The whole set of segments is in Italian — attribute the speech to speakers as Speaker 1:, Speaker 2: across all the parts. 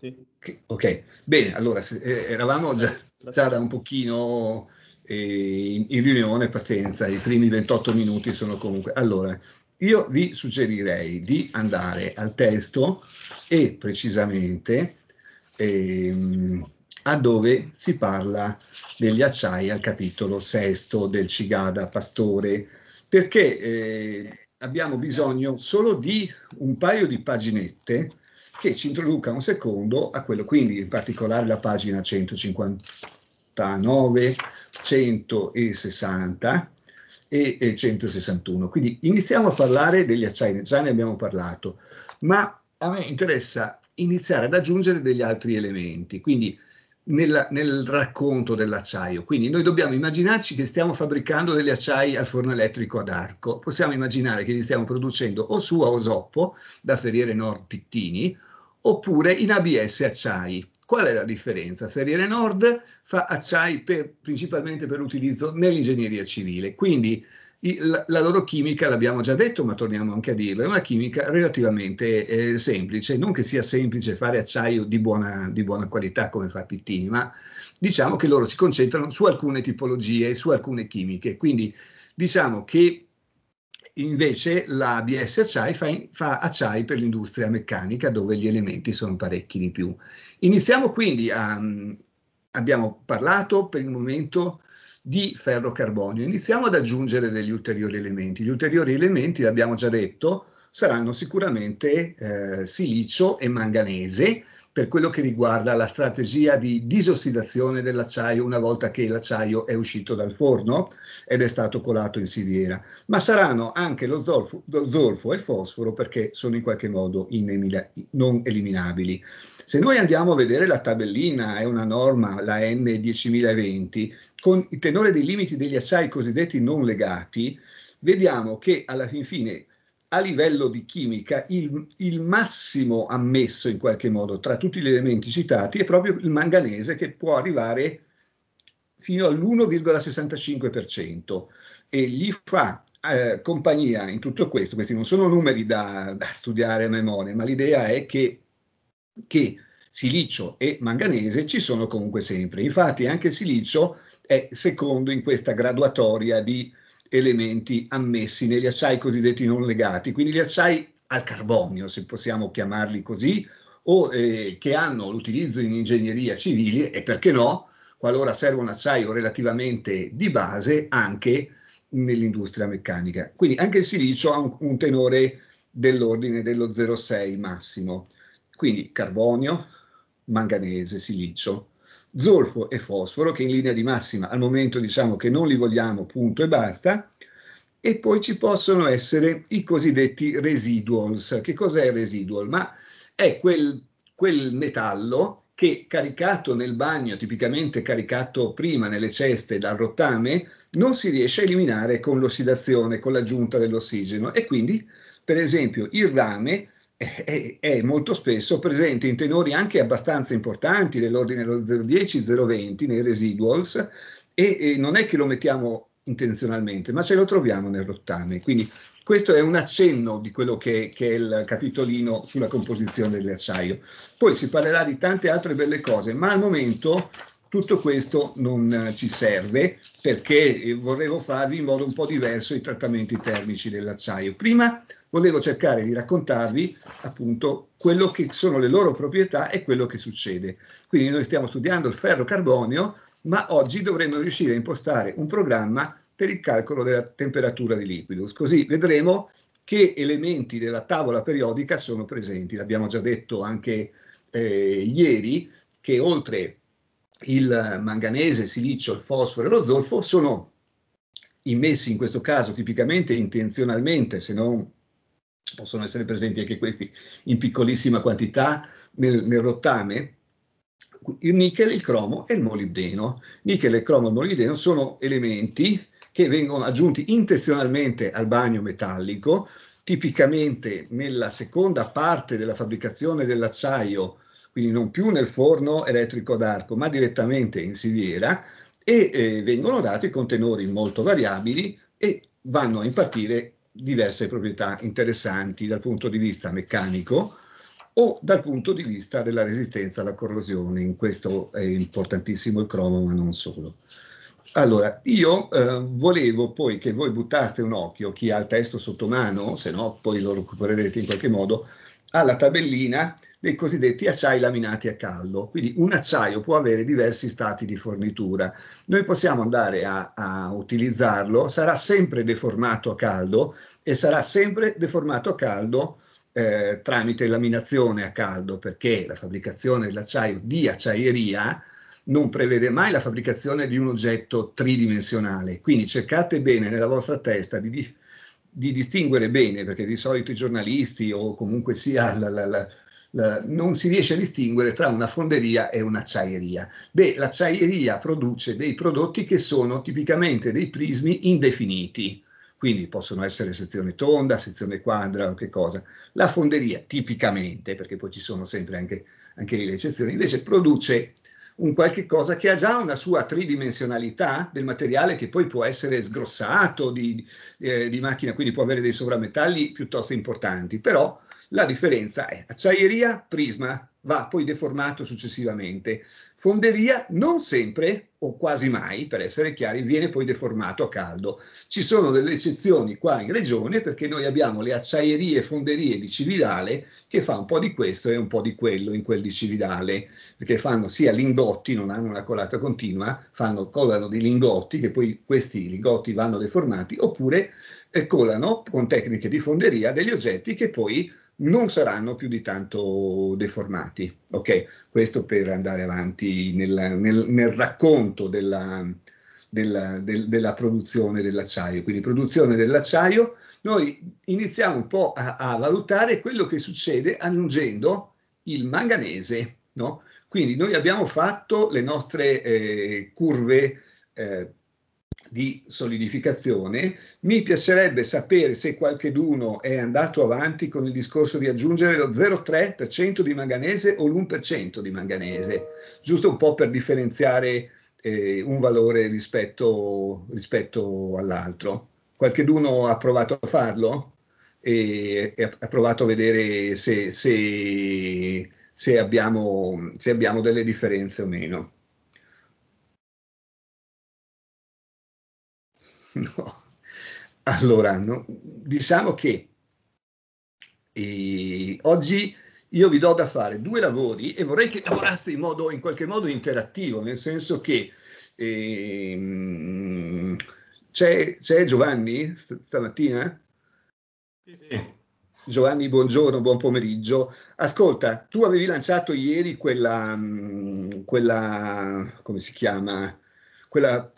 Speaker 1: Sì.
Speaker 2: Ok, bene, allora eh, eravamo già, già da un pochino eh, in riunione, pazienza, i primi 28 minuti sono comunque... Allora, io vi suggerirei di andare al testo e precisamente ehm, a dove si parla degli acciai al capitolo sesto del Cigada Pastore, perché eh, abbiamo bisogno solo di un paio di paginette che ci introduca un secondo a quello, quindi in particolare la pagina 159, 160 e 161. Quindi iniziamo a parlare degli acciai, già ne abbiamo parlato, ma a me interessa iniziare ad aggiungere degli altri elementi, quindi nella, nel racconto dell'acciaio. Quindi noi dobbiamo immaginarci che stiamo fabbricando degli acciai al forno elettrico ad arco. Possiamo immaginare che li stiamo producendo o su a Osoppo, da Ferriere Nord Pittini, oppure in ABS acciai. Qual è la differenza? Ferriere Nord fa acciai per, principalmente per utilizzo nell'ingegneria civile, quindi la loro chimica, l'abbiamo già detto, ma torniamo anche a dirlo, è una chimica relativamente eh, semplice, non che sia semplice fare acciaio di buona, di buona qualità come fa Pittini, ma diciamo che loro si concentrano su alcune tipologie, su alcune chimiche, quindi diciamo che Invece la BS Acciai fa, fa acciai per l'industria meccanica dove gli elementi sono parecchi di più. Iniziamo quindi a, ehm, abbiamo parlato per il momento di ferro carbonio, iniziamo ad aggiungere degli ulteriori elementi. Gli ulteriori elementi, abbiamo già detto, saranno sicuramente eh, silicio e manganese, per quello che riguarda la strategia di disossidazione dell'acciaio una volta che l'acciaio è uscito dal forno ed è stato colato in siviera, ma saranno anche lo zolfo, lo zolfo e il fosforo perché sono in qualche modo inemila, non eliminabili. Se noi andiamo a vedere la tabellina, è una norma, la N10020, con il tenore dei limiti degli acciai cosiddetti non legati, vediamo che alla fin fine a livello di chimica il, il, massimo ammesso in qualche modo tra tutti gli elementi citati è proprio il manganese che può arrivare fino all'1,65% e gli fa eh, compagnia in tutto questo, questi non sono numeri da, da studiare a memoria, ma l'idea è che, che silicio e manganese ci sono comunque sempre, infatti anche il silicio è secondo in questa graduatoria di elementi ammessi negli acciai cosiddetti non legati, quindi gli acciai al carbonio, se possiamo chiamarli così, o eh, che hanno l'utilizzo in ingegneria civile e perché no, qualora serve un acciaio relativamente di base, anche nell'industria meccanica. Quindi anche il silicio ha un, un tenore dell'ordine dello 0,6 massimo. Quindi carbonio, manganese, silicio zolfo e fosforo che in linea di massima al momento diciamo che non li vogliamo, punto e basta. E poi ci possono essere i cosiddetti residuals. Che cos'è il residual? Ma è quel, quel metallo che caricato nel bagno, tipicamente caricato prima nelle ceste dal rottame, non si riesce a eliminare con l'ossidazione, con l'aggiunta dell'ossigeno e quindi, per esempio, il rame è, è, molto spesso presente in tenori anche abbastanza importanti dell'ordine 010-020 nei residuals e, e, non è che lo mettiamo intenzionalmente, ma ce lo troviamo nel rottame. Quindi questo è un accenno di quello che, che è il capitolino sulla composizione dell'acciaio. Poi si parlerà di tante altre belle cose, ma al momento tutto questo non ci serve perché eh, vorrevo farvi in modo un po' diverso i trattamenti termici dell'acciaio. Prima volevo cercare di raccontarvi appunto quello che sono le loro proprietà e quello che succede. Quindi noi stiamo studiando il ferro carbonio, ma oggi dovremo riuscire a impostare un programma per il calcolo della temperatura di liquidus. Così vedremo che elementi della tavola periodica sono presenti. L'abbiamo già detto anche eh, ieri che oltre il manganese, il silicio, il fosforo e lo zolfo sono immessi in questo caso tipicamente intenzionalmente, se non possono essere presenti anche questi in piccolissima quantità nel, nel rottame, il nichel, il cromo e il molibdeno. Nichel, il cromo e il molibdeno sono elementi che vengono aggiunti intenzionalmente al bagno metallico, tipicamente nella seconda parte della fabbricazione dell'acciaio, quindi non più nel forno elettrico d'arco, ma direttamente in siviera, e eh, vengono dati contenori molto variabili e vanno a impattire diverse proprietà interessanti dal punto di vista meccanico o dal punto di vista della resistenza alla corrosione, in questo è importantissimo il cromo ma non solo. Allora, io eh, volevo poi che voi buttaste un occhio, chi ha il testo sotto mano, se no poi lo recupererete in qualche modo, alla tabellina dei cosiddetti acciai laminati a caldo. Quindi un acciaio può avere diversi stati di fornitura. Noi possiamo andare a, a utilizzarlo, sarà sempre deformato a caldo e sarà sempre deformato a caldo eh, tramite laminazione a caldo, perché la fabbricazione dell'acciaio di acciaieria non prevede mai la fabbricazione di un oggetto tridimensionale. Quindi cercate bene nella vostra testa di, di, distinguere bene, perché di solito i giornalisti o comunque sia la, la, la, eh, non si riesce a distinguere tra una fonderia e un'acciaieria. Beh, l'acciaieria produce dei prodotti che sono tipicamente dei prismi indefiniti, quindi possono essere sezione tonda, sezione quadra o che cosa. La fonderia tipicamente, perché poi ci sono sempre anche, anche le eccezioni, invece produce un qualche cosa che ha già una sua tridimensionalità del materiale che poi può essere sgrossato di, eh, di macchina, quindi può avere dei sovrametalli piuttosto importanti, però la differenza è acciaieria, prisma, va poi deformato successivamente. Fonderia non sempre o quasi mai, per essere chiari, viene poi deformato a caldo. Ci sono delle eccezioni qua in regione perché noi abbiamo le acciaierie e fonderie di Cividale che fa un po' di questo e un po' di quello in quel di Cividale, perché fanno sia lingotti, non hanno una colata continua, fanno, colano dei lingotti che poi questi lingotti vanno deformati, oppure eh, colano con tecniche di fonderia degli oggetti che poi non saranno più di tanto deformati. Ok, Questo per andare avanti nel, nel, nel racconto della, della, del, della produzione dell'acciaio. Quindi produzione dell'acciaio, noi iniziamo un po' a, a valutare quello che succede aggiungendo il manganese. No? Quindi noi abbiamo fatto le nostre eh, curve eh, di solidificazione, mi piacerebbe sapere se qualcheduno è andato avanti con il discorso di aggiungere lo 0,3% di manganese o l'1% di manganese, giusto un po' per differenziare eh, un valore rispetto, rispetto all'altro. Qualcheduno ha provato a farlo e, e ha provato a vedere se, se, se, abbiamo, se abbiamo delle differenze o meno.
Speaker 3: No. Allora, no, diciamo che eh, oggi
Speaker 2: io vi do da fare due lavori e vorrei che lavoraste in, modo, in qualche modo interattivo, nel senso che eh, c'è, Giovanni stamattina? Sì, sì. Giovanni, buongiorno, buon pomeriggio. Ascolta, tu avevi lanciato ieri quella, mm, quella come si chiama? quella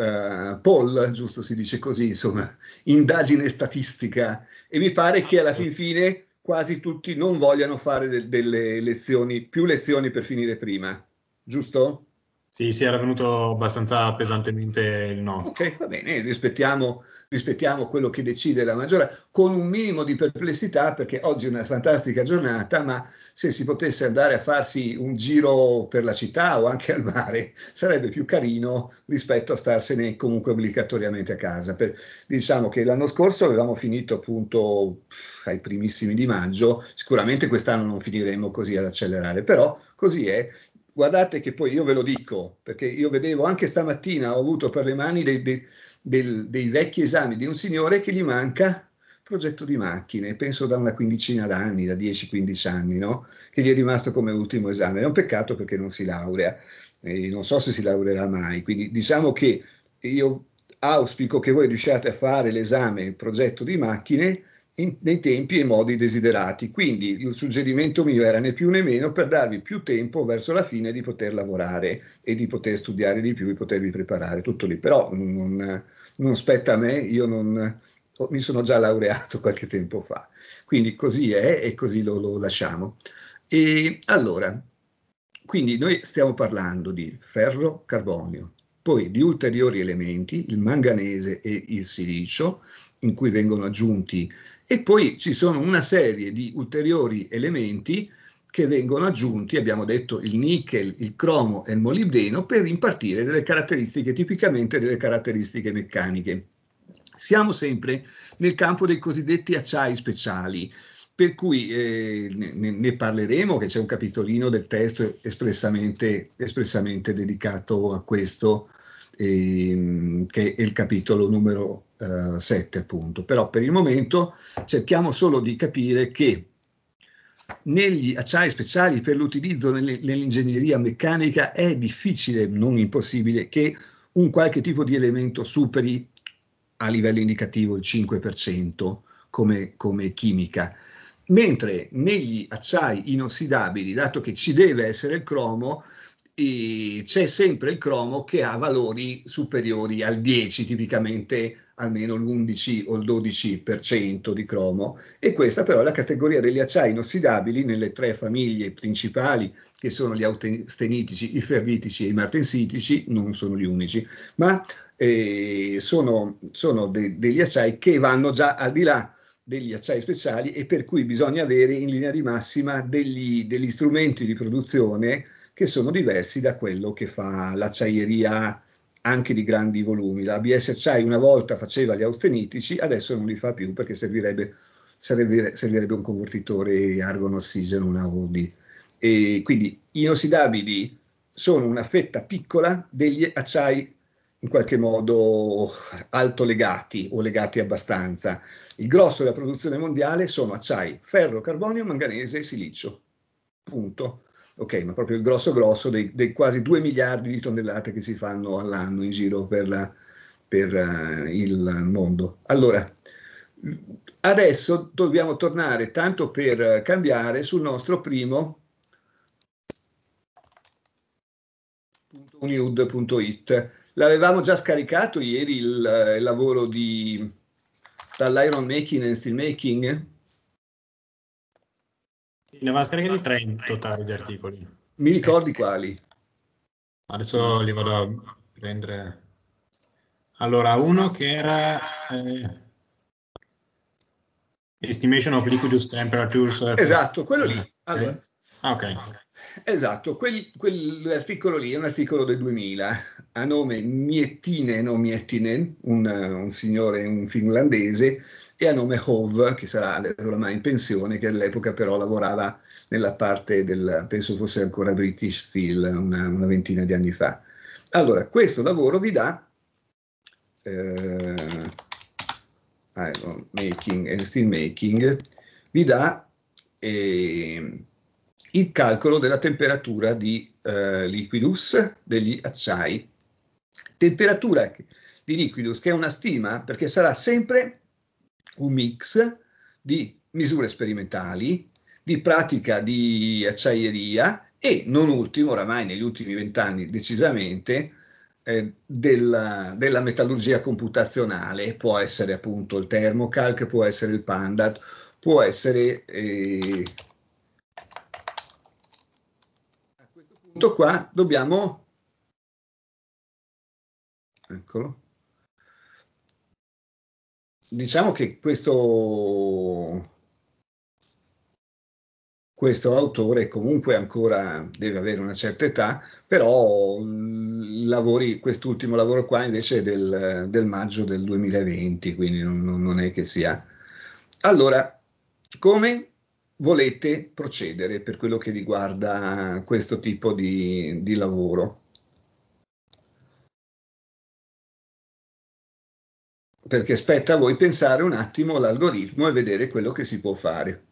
Speaker 2: uh, poll, giusto si dice così, insomma, indagine statistica, e mi pare che alla fin fine quasi tutti non vogliano fare de- delle lezioni, più lezioni per finire prima, giusto? Sì, sì, era venuto abbastanza pesantemente il no. Ok, va bene, rispettiamo, rispettiamo quello che decide la maggiore, con un minimo di perplessità perché oggi è una fantastica giornata, ma se si potesse andare a farsi un giro per la città o anche al mare sarebbe più carino rispetto a starsene comunque obbligatoriamente a casa. Per, diciamo che l'anno scorso avevamo finito appunto ai primissimi di maggio, sicuramente quest'anno non finiremo così ad accelerare, però così è guardate che poi io ve lo dico, perché io vedevo anche stamattina, ho avuto per le mani dei, dei, dei, dei vecchi esami di un signore che gli manca progetto di macchine, penso da una quindicina d'anni, da 10-15 anni, no? che gli è rimasto come ultimo esame. È un peccato perché non si laurea, e non so se si laureerà mai. Quindi diciamo che io auspico che voi riusciate a fare l'esame, il progetto di macchine, in, nei tempi e modi desiderati. Quindi il suggerimento mio era né più né meno per darvi più tempo verso la fine di poter lavorare e di poter studiare di più, di potervi preparare, tutto lì. Però non, non spetta a me, io non, oh, mi sono già laureato qualche tempo fa. Quindi così è e così lo, lo lasciamo. E allora, quindi noi stiamo parlando di ferro, carbonio, poi di ulteriori elementi, il manganese e il silicio, in cui vengono aggiunti e poi ci sono una serie di ulteriori elementi che vengono aggiunti, abbiamo detto il nickel, il cromo e il molibdeno, per impartire delle caratteristiche, tipicamente delle caratteristiche meccaniche. Siamo sempre nel campo dei cosiddetti acciai speciali, per cui eh, ne, ne, parleremo, che c'è un capitolino del testo espressamente, espressamente dedicato a questo. Eh, che è il capitolo numero eh, 7 appunto. Però per il momento cerchiamo solo di capire che negli acciai speciali per l'utilizzo nell'ingegneria meccanica è difficile, non impossibile, che un qualche tipo di elemento superi a livello indicativo il 5% come, come chimica. Mentre negli acciai inossidabili, dato che ci deve essere il cromo, c'è sempre il cromo che ha valori superiori al 10, tipicamente almeno l'11 o il 12% di cromo, e questa però è la categoria degli acciai inossidabili nelle tre famiglie principali, che sono gli austenitici, i ferritici e i martensitici, non sono gli unici, ma eh, sono, sono de degli acciai che vanno già al di là degli acciai speciali e per cui bisogna avere in linea di massima degli, degli strumenti di produzione che sono diversi da quello che fa l'acciaieria anche di grandi volumi. La BS Acciai una volta faceva gli austenitici, adesso non li fa più perché servirebbe, servire, servirebbe un convertitore argon-ossigeno, una OB. E quindi inossidabili sono una fetta piccola degli acciai in qualche modo alto legati o legati abbastanza. Il grosso della produzione mondiale sono acciai, ferro, carbonio, manganese e silicio. Punto ok, ma proprio il grosso grosso dei, dei, quasi 2 miliardi di tonnellate che si fanno all'anno in giro per, la, per uh, il mondo. Allora, adesso dobbiamo tornare, tanto per cambiare, sul nostro primo .unud.it. L'avevamo già scaricato ieri il, il lavoro di dall'iron making and steel making
Speaker 1: ne aveva scaricati tre in totale di articoli. Mi ricordi quali? Adesso li vado a prendere. Allora, uno che era eh, Estimation of Liquidus Temperatures. Esatto, quello lì. Eh, allora. Ah, ok.
Speaker 2: Esatto, quel, quell'articolo lì è un articolo del 2000 a nome Miettinen o Miettinen, un, un signore, un finlandese, e a nome Hov, che sarà ormai in pensione, che all'epoca però lavorava nella parte del, penso fosse ancora British Steel, una, una ventina di anni fa. Allora, questo lavoro vi dà eh, ah, ecco, making e eh, steel making, vi dà eh, il calcolo della temperatura di eh, liquidus degli acciai. Temperatura di liquidus che è una stima perché sarà sempre un mix di misure sperimentali, di pratica di acciaieria e non ultimo, oramai negli ultimi vent'anni decisamente, eh, della, della, metallurgia computazionale, può essere appunto il Thermocalc, può essere il Pandat, può essere eh,
Speaker 3: punto qua dobbiamo eccolo diciamo che questo questo
Speaker 2: autore comunque ancora deve avere una certa età, però lavori, quest'ultimo lavoro qua invece è del, del maggio del 2020, quindi non, non, è che sia. Allora, come volete procedere per quello che riguarda questo tipo di, di lavoro.
Speaker 3: Perché spetta a voi pensare un attimo all'algoritmo e vedere quello che si può fare.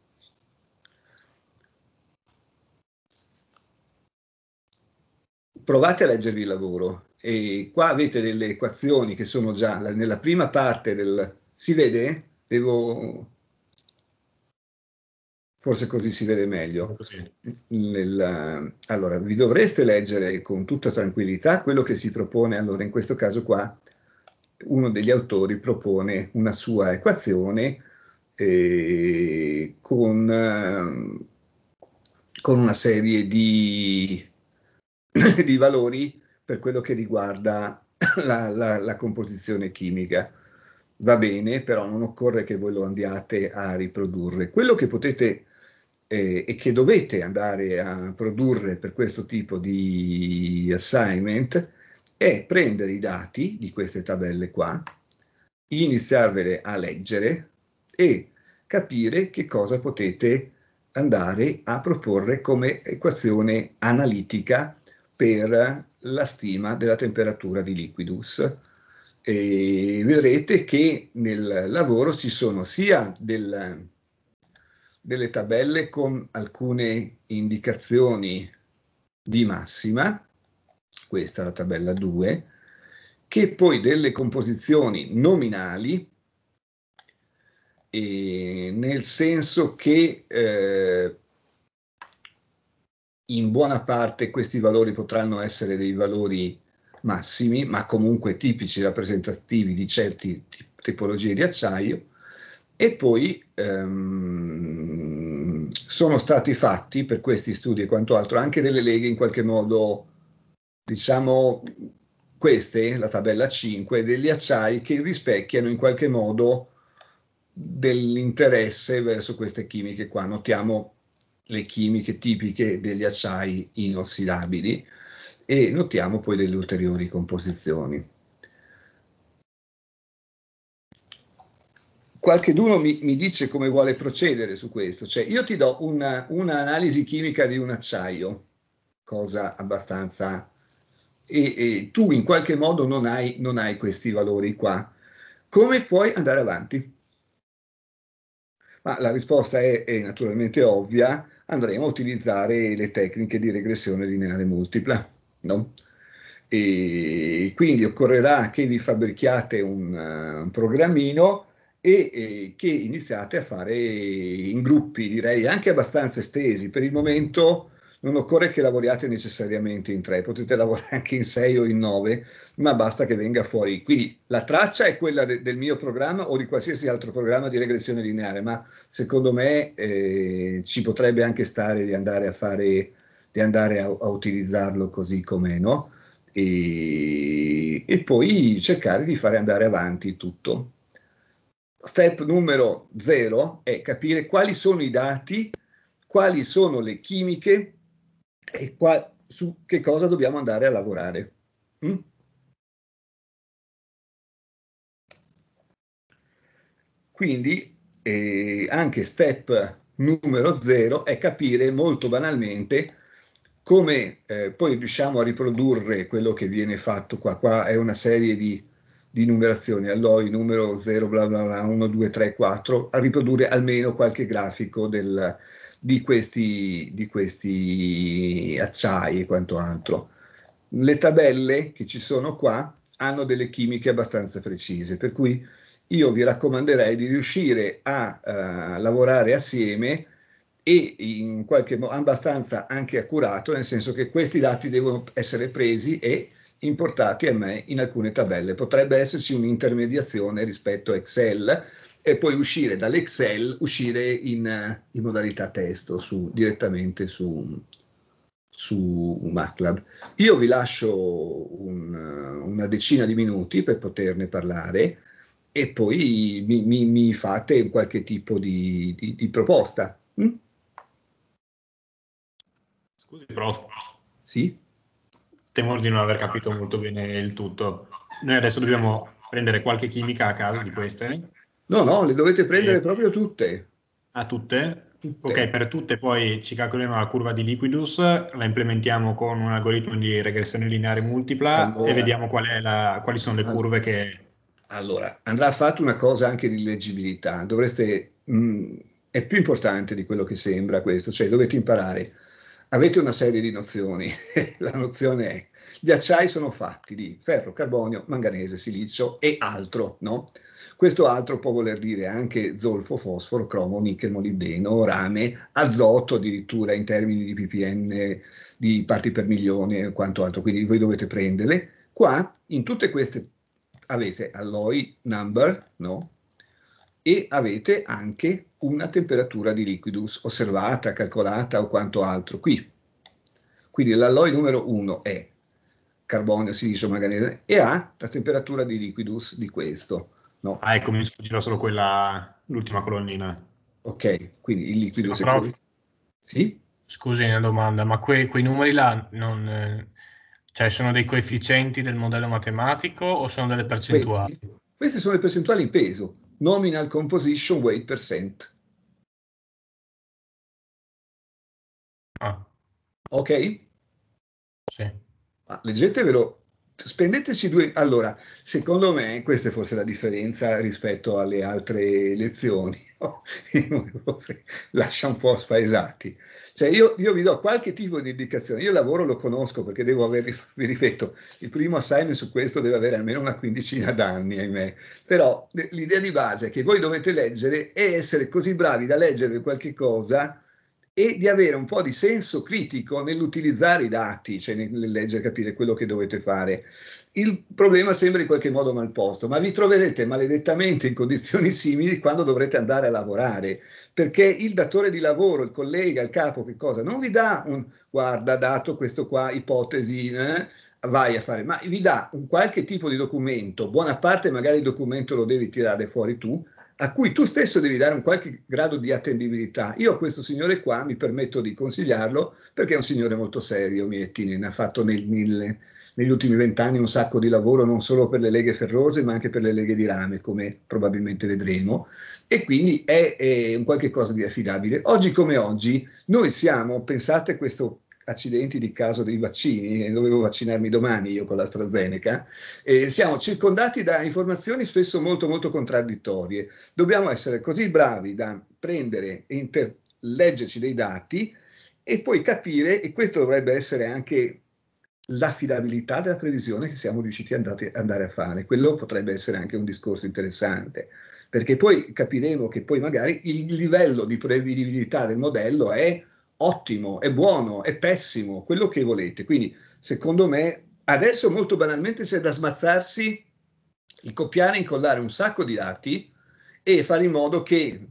Speaker 2: Provate a leggervi il lavoro e qua avete delle equazioni che sono già nella prima parte del... Si vede? Devo Forse così si vede meglio. Nella... Allora, vi dovreste leggere con tutta tranquillità quello che si propone. Allora, in questo caso qua, uno degli autori propone una sua equazione eh, con, ehm, con, una serie di, di, valori per quello che riguarda la, la, la composizione chimica va bene, però non occorre che voi lo andiate a riprodurre. Quello che potete eh, e che dovete andare a produrre per questo tipo di assignment è prendere i dati di queste tabelle qua, iniziarvele a leggere e capire che cosa potete andare a proporre come equazione analitica per la stima della temperatura di liquidus. E vedrete che nel lavoro ci sono sia del, delle tabelle con alcune indicazioni di massima, questa è la tabella 2, che poi delle composizioni nominali, eh, nel senso che eh, in buona parte questi valori potranno essere dei valori massimi, ma comunque tipici rappresentativi di certe tipologie di acciaio, e poi ehm, sono stati fatti per questi studi e quant'altro anche delle leghe in qualche modo, diciamo, queste, la tabella 5, degli acciai che rispecchiano in qualche modo dell'interesse verso queste chimiche qua. Notiamo le chimiche tipiche degli acciai inossidabili e notiamo poi delle ulteriori composizioni. qualcheduno mi, mi dice come vuole procedere su questo. Cioè, io ti do un'analisi una chimica di un acciaio, cosa abbastanza... E, e tu in qualche modo non hai, non hai questi valori qua. Come puoi andare avanti? Ma la risposta è, è, naturalmente ovvia, andremo a utilizzare le tecniche di regressione lineare multipla. No? E quindi occorrerà che vi fabbrichiate un, un programmino e eh, che iniziate a fare in gruppi, direi anche abbastanza estesi. Per il momento non occorre che lavoriate necessariamente in tre, potete lavorare anche in sei o in nove, ma basta che venga fuori. Quindi la traccia è quella de- del mio programma o di qualsiasi altro programma di regressione lineare, ma secondo me eh, ci potrebbe anche stare di andare a fare, di andare a, a utilizzarlo così com'è, no? E, e poi cercare di fare andare avanti tutto step numero zero è capire quali sono i dati, quali sono le
Speaker 3: chimiche e qua, su che cosa dobbiamo andare a lavorare. Mm?
Speaker 2: Quindi eh, anche step numero zero è capire molto banalmente come eh, poi riusciamo a riprodurre quello che viene fatto qua. Qua è una serie di di numerazione, alloi numero 0 bla bla bla 1, 2, 3, 4, a riprodurre almeno qualche grafico del, di, questi, di questi acciai e quanto altro. Le tabelle che ci sono qua hanno delle chimiche abbastanza precise, per cui io vi raccomanderei di riuscire a uh, lavorare assieme e in qualche modo abbastanza anche accurato, nel senso che questi dati devono essere presi e importati a me in alcune tabelle. Potrebbe esserci un'intermediazione rispetto a Excel e poi uscire dall'Excel, uscire in, eh, in modalità testo su, direttamente su, su MATLAB. Io vi lascio un, eh, una decina di minuti per poterne parlare e poi mi, mi, mi fate qualche tipo di, di, di proposta.
Speaker 4: Mm? Scusi, prof.
Speaker 1: Sì? temor di non aver capito molto bene il tutto. Noi adesso dobbiamo prendere qualche chimica a caso di queste. No, no, le dovete prendere e... Eh. proprio tutte. A ah, tutte? Tutte. Ok, per tutte poi ci calcoliamo la curva di Liquidus, la implementiamo con un algoritmo di regressione lineare multipla allora, e vediamo qual la, quali sono le allora, curve che...
Speaker 2: Allora, andrà fatta una cosa anche di leggibilità, dovreste... Mh, mm, è più importante di quello che sembra questo, cioè dovete imparare avete una serie di nozioni. La nozione è gli acciai sono fatti di ferro, carbonio, manganese, silicio e altro, no? Questo altro può voler dire anche zolfo, fosforo, cromo, nickel, molibdeno, rame, azoto addirittura in termini di ppn di parti per milione e quanto altro, quindi voi dovete prenderle. Qua in tutte queste avete alloy number, no? E avete anche una temperatura di liquidus osservata, calcolata o quanto altro qui. Quindi l'alloy numero 1 è carbonio, silizio, manganese e ha la temperatura di liquidus di questo. No. Ah, ecco, mi sfuggirà solo quella,
Speaker 1: l'ultima colonnina.
Speaker 2: Ok, quindi il liquido sì, però,
Speaker 1: sì? Scusi una domanda, ma que, quei numeri là non, eh, cioè sono dei coefficienti del modello matematico o sono delle percentuali?
Speaker 2: queste sono le percentuali in peso nominal composition
Speaker 3: weight percent. Ah. Ok? Sì. Ah, leggetevelo spendeteci
Speaker 2: due. Allora, secondo me, questa è forse la differenza rispetto alle altre lezioni. Lascia un po' spaesati. Cioè, io, io, vi do qualche tipo di indicazione. Io il lavoro lo conosco perché devo avere, vi ripeto, il primo assignment su questo deve avere almeno una quindicina d'anni, ahimè. Però eh, l'idea di base che voi dovete leggere è essere così bravi da leggere qualche cosa e di avere un po' di senso critico nell'utilizzare i dati, cioè nel leggere e capire quello che dovete fare. Il problema sembra in qualche modo malposto, ma vi troverete maledettamente in condizioni simili quando dovrete andare a lavorare, perché il datore di lavoro, il collega, il capo, che cosa? Non vi dà un guarda, dato questo qua, ipotesi, eh? vai a fare, ma vi dà un qualche tipo di documento, buona parte magari il documento lo devi tirare fuori tu, a cui tu stesso devi dare un qualche grado di attendibilità. Io a questo signore qua mi permetto di consigliarlo perché è un signore molto serio, Miettini, ne ha fatto nel, nel, negli ultimi vent'anni un sacco di lavoro non solo per le leghe ferrose ma anche per le leghe di rame, come probabilmente vedremo, e quindi è, è un qualche cosa di affidabile. Oggi come oggi noi siamo, pensate questo accidenti di caso dei vaccini, dovevo vaccinarmi domani io con l'AstraZeneca, e siamo circondati da informazioni spesso molto molto contraddittorie. Dobbiamo essere così bravi da prendere e inter- leggerci dei dati e poi capire, e questo dovrebbe essere anche l'affidabilità della previsione che siamo riusciti ad andare a fare. Quello potrebbe essere anche un discorso interessante, perché poi capiremo che poi magari il livello di prevedibilità del modello è ottimo, è buono, è pessimo, quello che volete. Quindi, secondo me, adesso molto banalmente c'è da smazzarsi, il copiare e incollare un sacco di dati e fare in modo che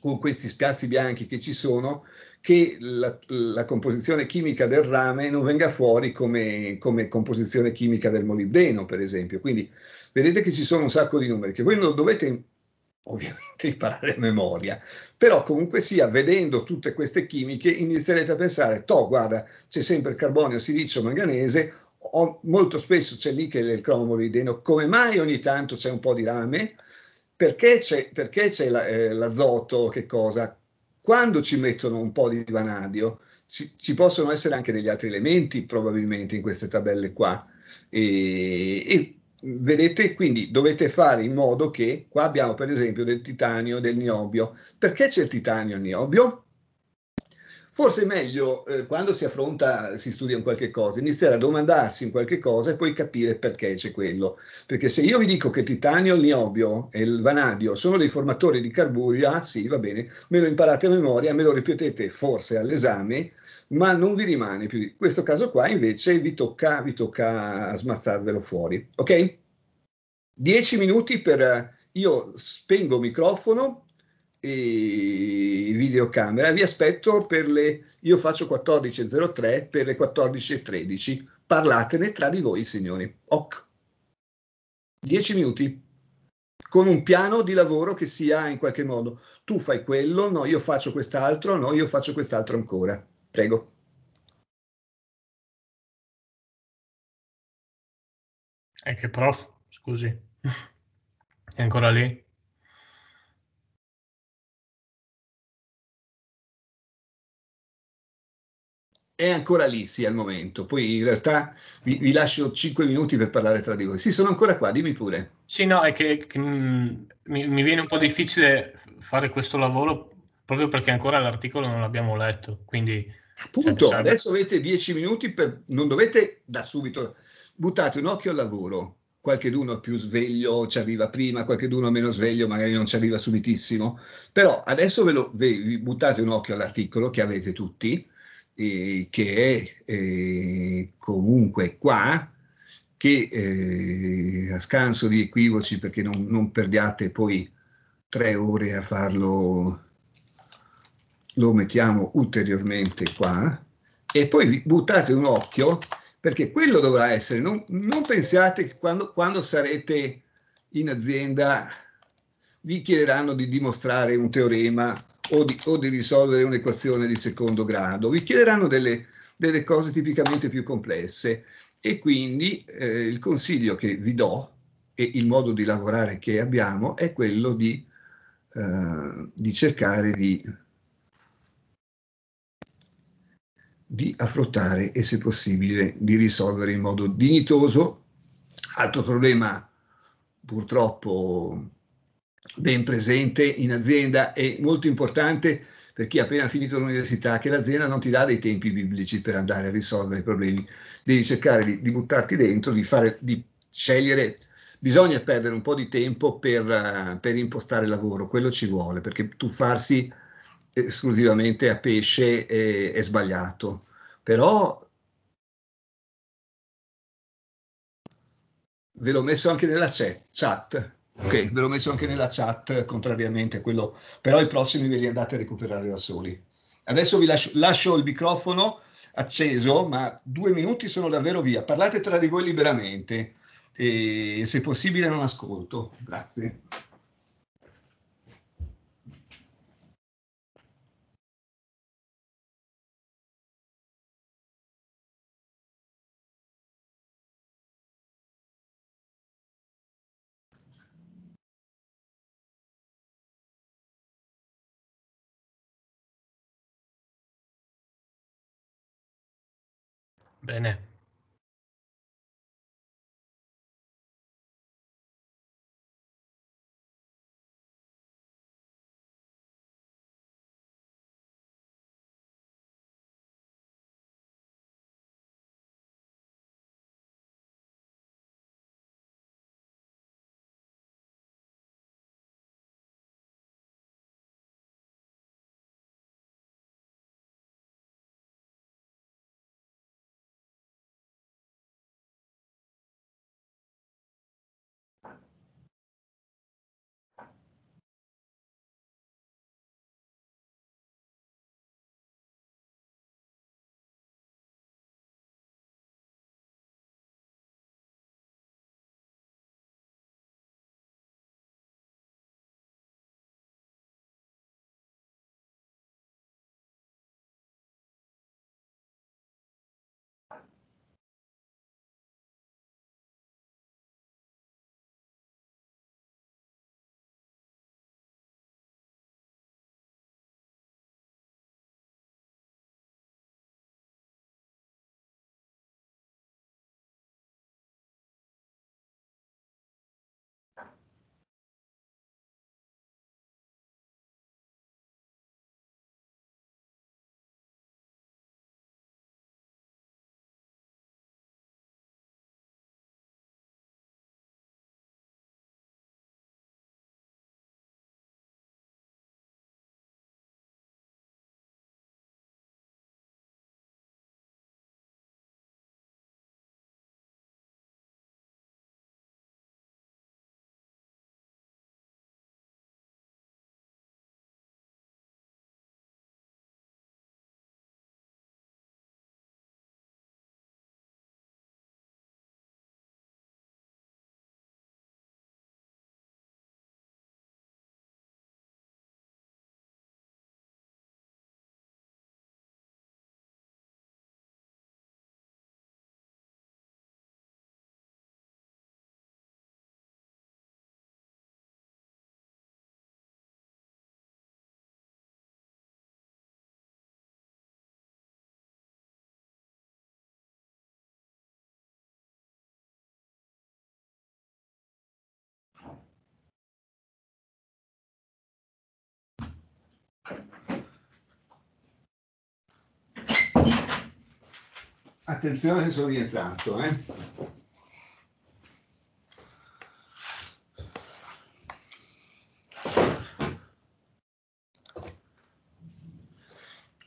Speaker 2: con questi spiazzi bianchi che ci sono, che la, la composizione chimica del rame non venga fuori come, come composizione chimica del molibdeno, per esempio. Quindi vedete che ci sono un sacco di numeri che voi non dovete ovviamente imparare a memoria, però comunque sia, vedendo tutte queste chimiche, inizierete a pensare, toh, guarda, c'è sempre il carbonio, silicio, manganese, o, molto spesso c'è nichel e il cromo molibdeno, come mai ogni tanto c'è un po' di rame? Perché c'è, perché c'è la, eh, l'azoto, che cosa? Quando ci mettono un po' di vanadio, ci, ci possono essere anche degli altri elementi probabilmente in queste tabelle qua, e, e Vedete, quindi dovete fare in modo che, qua abbiamo per esempio del titanio, del niobio. Perché c'è il titanio e il niobio? Forse è meglio eh, quando si affronta, si studia un qualche cosa, iniziare a domandarsi un qualche cosa e poi capire perché c'è quello. Perché se io vi dico che titanio, il niobio e il vanadio sono dei formatori di carburio, ah sì, va bene, me lo imparate a memoria, me lo ripetete forse all'esame, ma non vi rimane più. In questo caso qua invece vi tocca, vi tocca smazzarvelo fuori. Ok? Dieci minuti per... Eh, io spengo il microfono, e videocamera. Vi aspetto per le... Io faccio 14.03 per le 14.13. Parlatene tra di voi, signori. Ok. Dieci minuti con un piano di lavoro che sia in
Speaker 3: qualche modo tu fai quello, no, io faccio quest'altro, no, io faccio quest'altro ancora. Prego. E che prof, scusi, è ancora lì? è ancora lì, sì, al momento. Poi in realtà vi, vi, lascio 5 minuti per parlare
Speaker 2: tra di voi. Sì, sono ancora qua, dimmi pure.
Speaker 1: Sì, no, è che, che mm, mi, mi, viene un po' difficile fare questo lavoro proprio perché ancora l'articolo non l'abbiamo letto, quindi...
Speaker 2: Appunto, cioè, adesso avete 10 minuti, per, non dovete da subito... Buttate un occhio al lavoro, qualche d'uno più sveglio ci arriva prima, qualche d'uno meno sveglio magari non ci arriva subitissimo, però adesso ve lo, ve, buttate un occhio all'articolo che avete tutti, eh, che è eh, comunque qua, che eh, a scanso di equivoci, perché non, non, perdiate poi tre ore a farlo, lo mettiamo ulteriormente qua, e poi buttate un occhio, perché quello dovrà essere, non, non pensate che quando, quando sarete in azienda vi chiederanno di dimostrare un teorema o di, o di risolvere un'equazione di secondo grado, vi chiederanno delle, delle cose tipicamente più complesse e quindi eh, il consiglio che vi do e il modo di lavorare che abbiamo è quello di, eh, di cercare di, di affrontare e se possibile di risolvere in modo dignitoso. Altro problema purtroppo ben presente in azienda e molto importante per chi ha appena finito l'università che l'azienda non ti dà dei tempi biblici per andare a risolvere i problemi, devi cercare di, di buttarti dentro, di, fare, di, scegliere, bisogna perdere un po' di tempo per, eh, per impostare il lavoro, quello ci vuole, perché tu farsi esclusivamente a pesce è, è sbagliato, però ve l'ho messo anche nella chat. Ok, ve l'ho messo anche nella chat, contrariamente a quello, però i prossimi ve li andate a recuperare da soli. Adesso vi lascio, lascio il microfono acceso, ma due minuti sono davvero via. Parlate tra di voi liberamente
Speaker 3: e se possibile non ascolto. Grazie. Bene.
Speaker 2: Attenzione che sono rientrato, eh.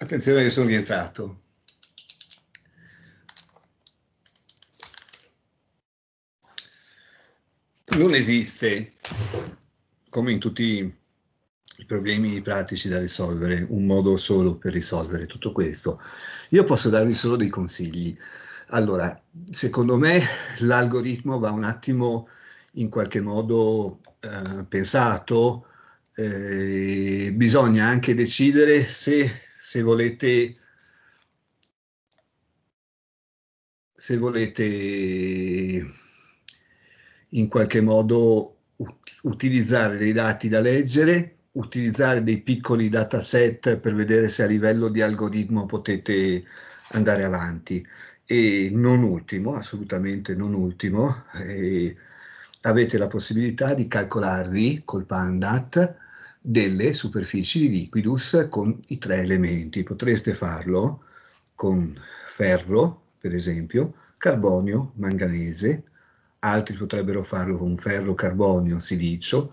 Speaker 2: Attenzione che sono rientrato. Non esiste, come in tutti problemi pratici da risolvere, un modo solo per risolvere tutto questo. Io posso darvi solo dei consigli. Allora, secondo me l'algoritmo va un attimo in qualche modo eh, pensato, eh, bisogna anche decidere se, se volete se volete in qualche modo utilizzare dei dati da leggere utilizzare dei piccoli dataset per vedere se a livello di algoritmo potete andare avanti. E non ultimo, assolutamente non ultimo, eh, avete la possibilità di calcolarvi col Pandat delle superfici di liquidus con i tre elementi. Potreste farlo con ferro, per esempio, carbonio, manganese, altri potrebbero farlo con ferro, carbonio, silicio,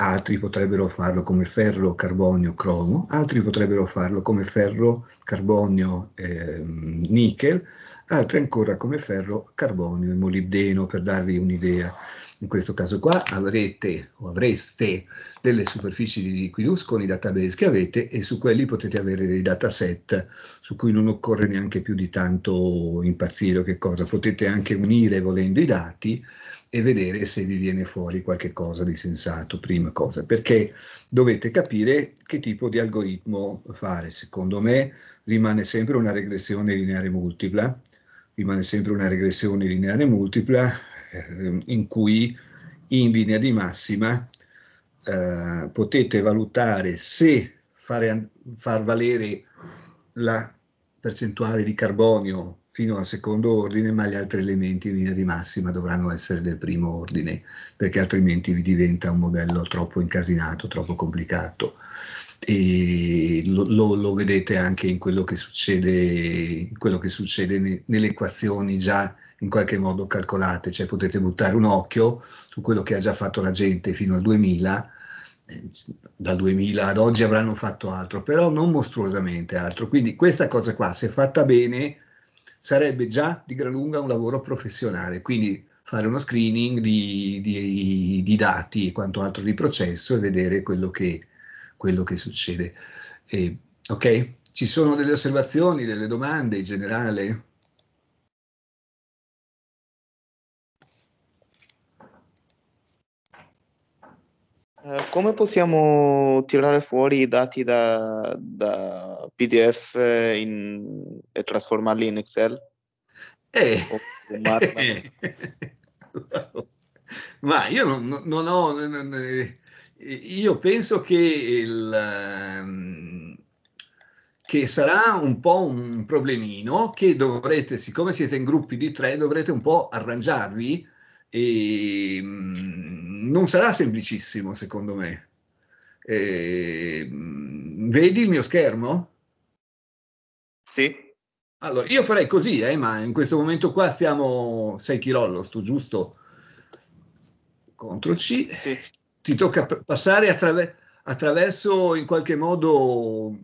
Speaker 2: altri potrebbero farlo come ferro, carbonio, cromo, altri potrebbero farlo come ferro, carbonio, eh, nickel, altri ancora come ferro, carbonio e molibdeno, per darvi un'idea in questo caso qua avrete o avreste delle superfici di liquidus con i database che avete e su quelli potete avere dei dataset su cui non occorre neanche più di tanto impazzire che cosa, potete anche unire volendo i dati e vedere se vi viene fuori qualche cosa di sensato, prima cosa, perché dovete capire che tipo di algoritmo fare. Secondo me rimane sempre una regressione lineare multipla, rimane sempre una regressione lineare multipla Ehm, in cui in linea di massima eh, potete valutare se fare, far valere la percentuale di carbonio fino al secondo ordine, ma gli altri elementi in linea di massima dovranno essere del primo ordine, perché altrimenti vi diventa un modello troppo incasinato, troppo complicato. E lo, lo, lo vedete anche in quello che succede, quello che succede ne, nelle equazioni già in qualche modo calcolate, cioè potete buttare un occhio su quello che ha già fatto la gente fino al 2000, eh, dal 2000 ad oggi avranno fatto altro, però non mostruosamente altro, quindi questa cosa qua, se fatta bene, sarebbe già di gran lunga un lavoro professionale, quindi fare uno screening di, di, di dati e quanto altro di processo e vedere quello che, quello che succede. E, ok? Ci sono delle osservazioni, delle domande in
Speaker 3: generale? Eh, come possiamo
Speaker 1: tirare fuori i dati da, da PDF in, e trasformarli in Excel? Eh.
Speaker 2: Ma io non, non ho... Non, io penso che, il, ehm, che sarà un po' un problemino che dovrete, siccome siete in gruppi di tre, dovrete un po' arrangiarvi e, mh, mm, non sarà semplicissimo, secondo me. E, mh, mm, vedi il mio schermo? Sì. Allora, io farei così, eh, ma in questo momento qua stiamo 6 chirollo, sto giusto? Ctrl C. Sì. Ti tocca passare attraver- attraverso in qualche modo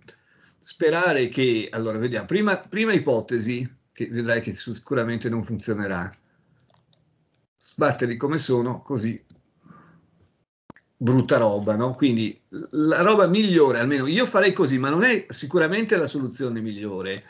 Speaker 2: sperare che... Allora, vediamo, prima, prima ipotesi, che vedrai che sicuramente non funzionerà sbatterli come sono, così brutta roba, no? Quindi la roba migliore, almeno io farei così, ma non è sicuramente la soluzione migliore.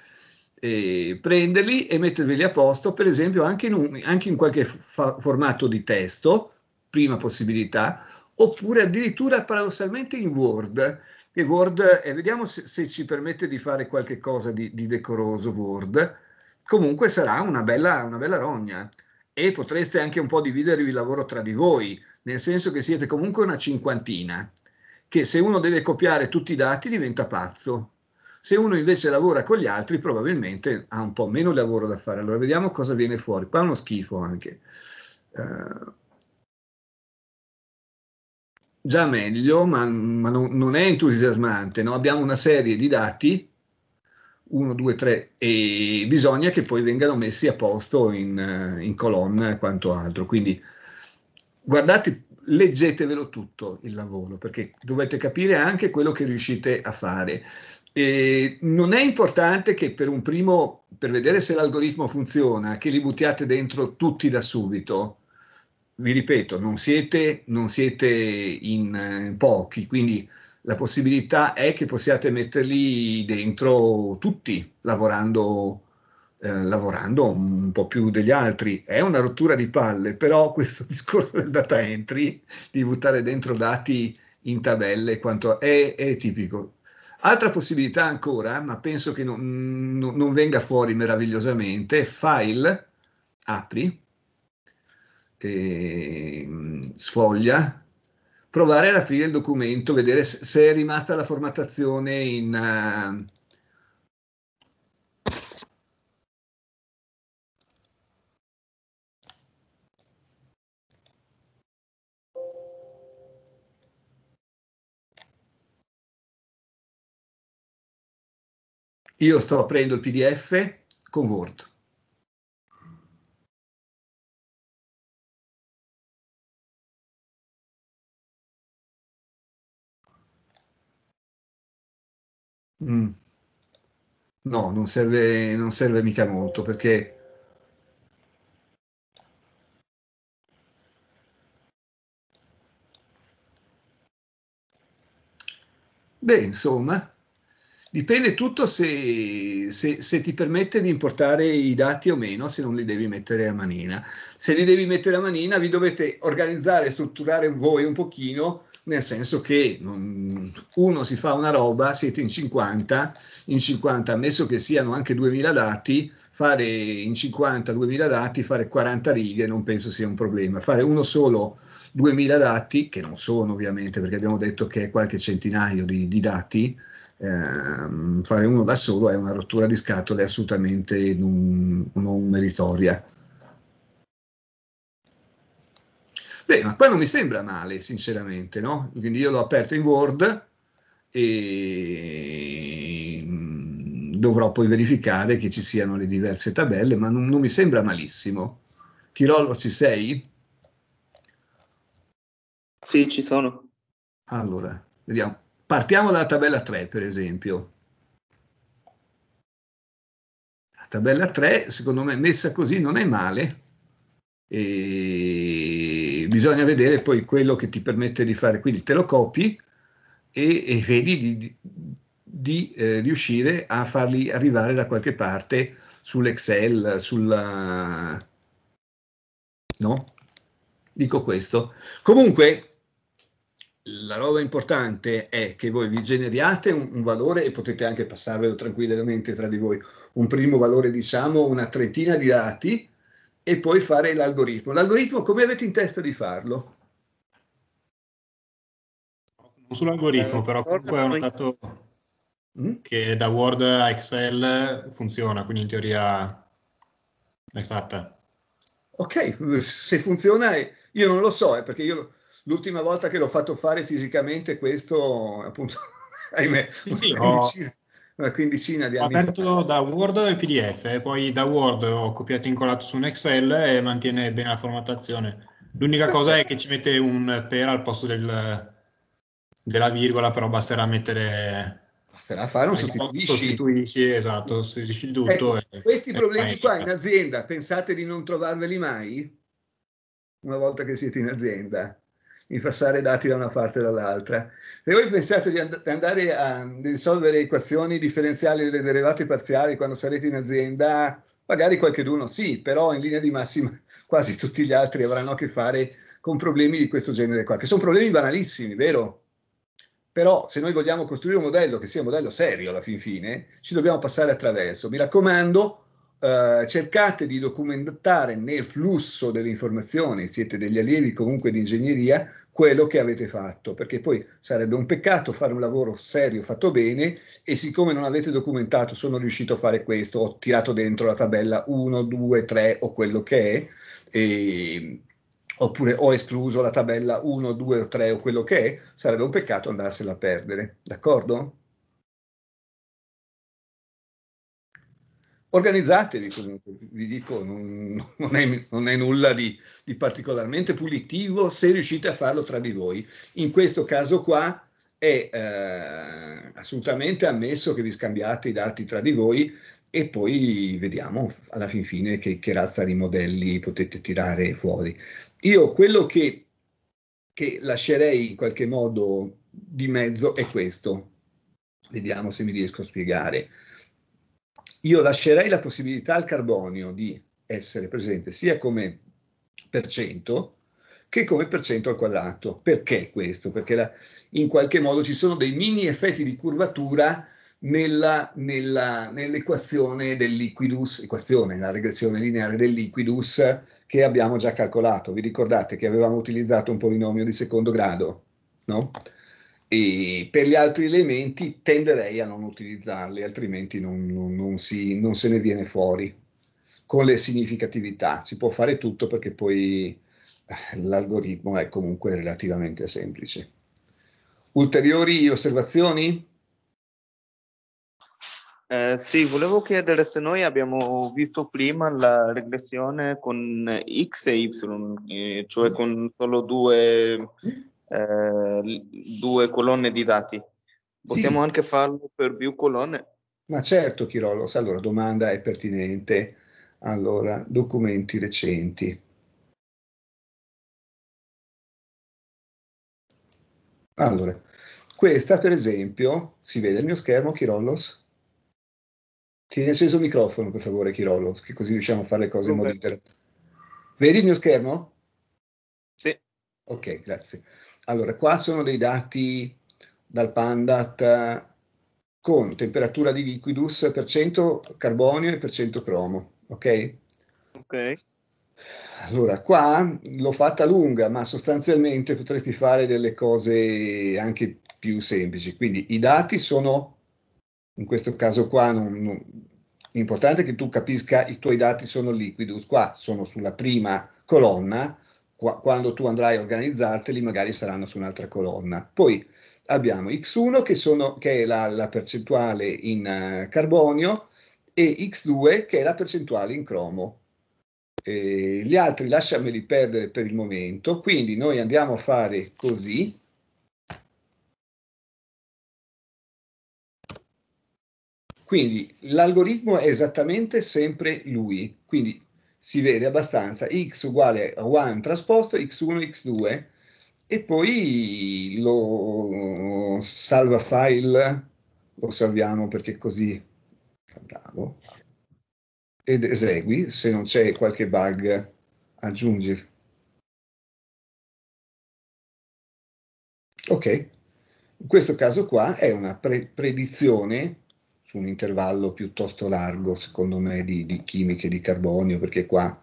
Speaker 2: Eh, prenderli e metterveli a posto, per esempio, anche in, un, anche in qualche fa- formato di testo, prima possibilità, oppure addirittura paradossalmente in Word. E Word, eh, vediamo se, se, ci permette di fare qualche cosa di, di decoroso Word. Comunque sarà una bella, una bella rogna e potreste anche un po' dividervi il lavoro tra di voi, nel senso che siete comunque una cinquantina, che se uno deve copiare tutti i dati diventa pazzo. Se uno invece lavora con gli altri probabilmente ha un po' meno lavoro da fare. Allora vediamo cosa viene fuori. Qua è uno schifo anche. Uh, già meglio, ma, ma non, non, è entusiasmante. No? Abbiamo una serie di dati 1, 2, 3
Speaker 3: e
Speaker 2: bisogna che poi vengano messi a posto in, eh, in colonna e quanto altro. Quindi guardate, leggetevelo tutto il lavoro perché dovete capire anche quello che riuscite a fare. E non è importante che per un primo, per vedere se l'algoritmo funziona, che li buttiate dentro tutti da subito. Vi ripeto, non siete, non siete in eh, pochi, quindi la possibilità è che possiate metterli dentro tutti, lavorando, eh, lavorando, un po' più degli altri. È una rottura di palle, però questo discorso del data entry, di buttare dentro dati in tabelle, quanto è, è tipico. Altra possibilità ancora, ma penso che non, non, non venga fuori meravigliosamente, file, apri, eh, sfoglia, provare ad aprire il documento, vedere se è rimasta la formattazione in... Uh,
Speaker 3: Io sto aprendo il PDF con Word. Mm. No, non serve, non serve mica molto perché
Speaker 2: Beh, insomma, dipende tutto se, se, se, ti permette di importare i dati o meno, se non li devi mettere a manina. Se li devi mettere a manina, vi dovete organizzare e strutturare voi un pochino nel senso che non, uno si fa una roba, siete in 50, in 50, ammesso che siano anche 2000 dati, fare in 50 2000 dati, fare 40 righe non penso sia un problema, fare uno solo 2000 dati, che non sono ovviamente perché abbiamo detto che è qualche centinaio di, di dati, ehm, fare uno da solo è una rottura di scatole assolutamente non, non meritoria. Beh, ma poi non mi sembra male, sinceramente, no? Quindi io l'ho aperto in Word e mm, dovrò poi verificare che ci siano le diverse tabelle, ma non, non mi sembra malissimo. Chirollo, ci sei?
Speaker 3: Sì, ci sono.
Speaker 2: Allora, vediamo. Partiamo dalla tabella 3, per esempio. La tabella 3, secondo me, messa così non è male e bisogna vedere poi quello che ti permette di fare, quindi te lo copi e, e vedi di, di, di eh, riuscire a farli arrivare da qualche parte sull'Excel, sulla... no? Dico questo. Comunque, la roba importante è che voi vi generiate un, un, valore e potete anche passarvelo tranquillamente tra di voi, un primo valore, diciamo, una trentina di dati, e poi fare l'algoritmo. L'algoritmo come avete in testa
Speaker 1: di farlo? Non sull'algoritmo, eh, però comunque ho notato mm? che da Word a Excel funziona, quindi in teoria l'hai fatta.
Speaker 2: Ok, se funziona, io non lo so, eh, perché io l'ultima volta che l'ho fatto fare fisicamente questo, appunto,
Speaker 1: ahimè, sì, sì, no. una quindicina di anni. Ho aperto fa. da Word e PDF, eh, poi da Word ho copiato e incollato su un Excel e mantiene bene la formattazione. L'unica cosa è che ci mette un per al posto del, della virgola, però basterà mettere basterà fare un sostituisci. Sostituisci, esatto, sostituisci eh, tutto. Eh, e, questi e problemi
Speaker 2: qua in azienda, pensate di non trovarveli mai? Una volta che siete in azienda di passare dati da una parte e dall'altra. Se voi pensate di and- andare a risolvere equazioni differenziali delle derivate parziali quando sarete in azienda, magari qualcheduno sì, però in linea di massima quasi tutti gli altri avranno a che fare con problemi di questo genere qua, che sono problemi banalissimi, vero? Però se noi vogliamo costruire un modello che sia un modello serio alla fin fine, ci dobbiamo passare attraverso. Mi raccomando, eh, cercate di documentare nel flusso delle informazioni, siete degli allievi comunque di ingegneria, quello che avete fatto, perché poi sarebbe un peccato fare un lavoro serio fatto bene e siccome non avete documentato sono riuscito a fare questo, ho tirato dentro la tabella 1, 2, 3 o quello che è, e, oppure ho escluso la tabella 1, 2 o 3 o quello che è, sarebbe un peccato andarsela a perdere, d'accordo? organizzatevi, vi dico, non, non, è, non è, nulla di, di, particolarmente punitivo se riuscite a farlo tra di voi. In questo caso qua è eh, assolutamente ammesso che vi scambiate i dati tra di voi e poi vediamo alla fin fine che, che razza di modelli potete tirare fuori. Io quello che, che lascerei in qualche modo di mezzo è questo. Vediamo se mi riesco a spiegare io lascerei la possibilità al carbonio di essere presente sia come per cento che come per cento al quadrato. Perché questo? Perché la, in qualche modo ci sono dei mini effetti di curvatura nella, nella, nell'equazione del liquidus, equazione, la regressione lineare del liquidus che abbiamo già calcolato. Vi ricordate che avevamo utilizzato un polinomio di secondo grado, no? e per gli altri elementi tenderei a non utilizzarli, altrimenti non, non, non, si, non se ne viene fuori con le significatività. Si può fare tutto perché poi eh, l'algoritmo è comunque relativamente semplice. Ulteriori osservazioni?
Speaker 1: Eh, sì, volevo chiedere se noi abbiamo visto prima la regressione con x e y, cioè con solo due eh, due colonne di dati. Possiamo sì. anche farlo per più colonne?
Speaker 2: Ma certo, Chirolos. Allora, domanda è pertinente.
Speaker 3: Allora, documenti recenti. Allora, questa per esempio, si vede il mio schermo, Chirollos? Tieni acceso il microfono, per favore,
Speaker 2: Chirollos, che così riusciamo a fare le cose okay. in modo interattivo. Vedi il mio schermo? Sì. Ok, grazie. Allora, qua sono dei dati dal Pandat con temperatura di liquidus per 100 carbonio e per 100 cromo, ok? Ok. Allora, qua l'ho fatta lunga, ma sostanzialmente potresti fare delle cose anche più semplici. Quindi i dati sono, in questo caso qua, non, non, l'importante è che tu capisca i tuoi dati sono liquidus. Qua sono sulla prima colonna, qua, quando tu andrai a organizzarteli magari saranno su un'altra colonna. Poi abbiamo X1 che, sono, che è la, la percentuale in uh, carbonio e X2 che è la percentuale in cromo. E gli altri lasciameli perdere per il momento, quindi noi andiamo a fare così. Quindi l'algoritmo è esattamente sempre lui, quindi si vede abbastanza x uguale a 1 trasposto x1 x2 e poi lo salva file lo salviamo perché così bravo
Speaker 3: ed esegui se non c'è qualche bug aggiungi ok in questo caso qua
Speaker 2: è una pre predizione su un intervallo piuttosto largo, secondo me, di, di chimiche di carbonio, perché qua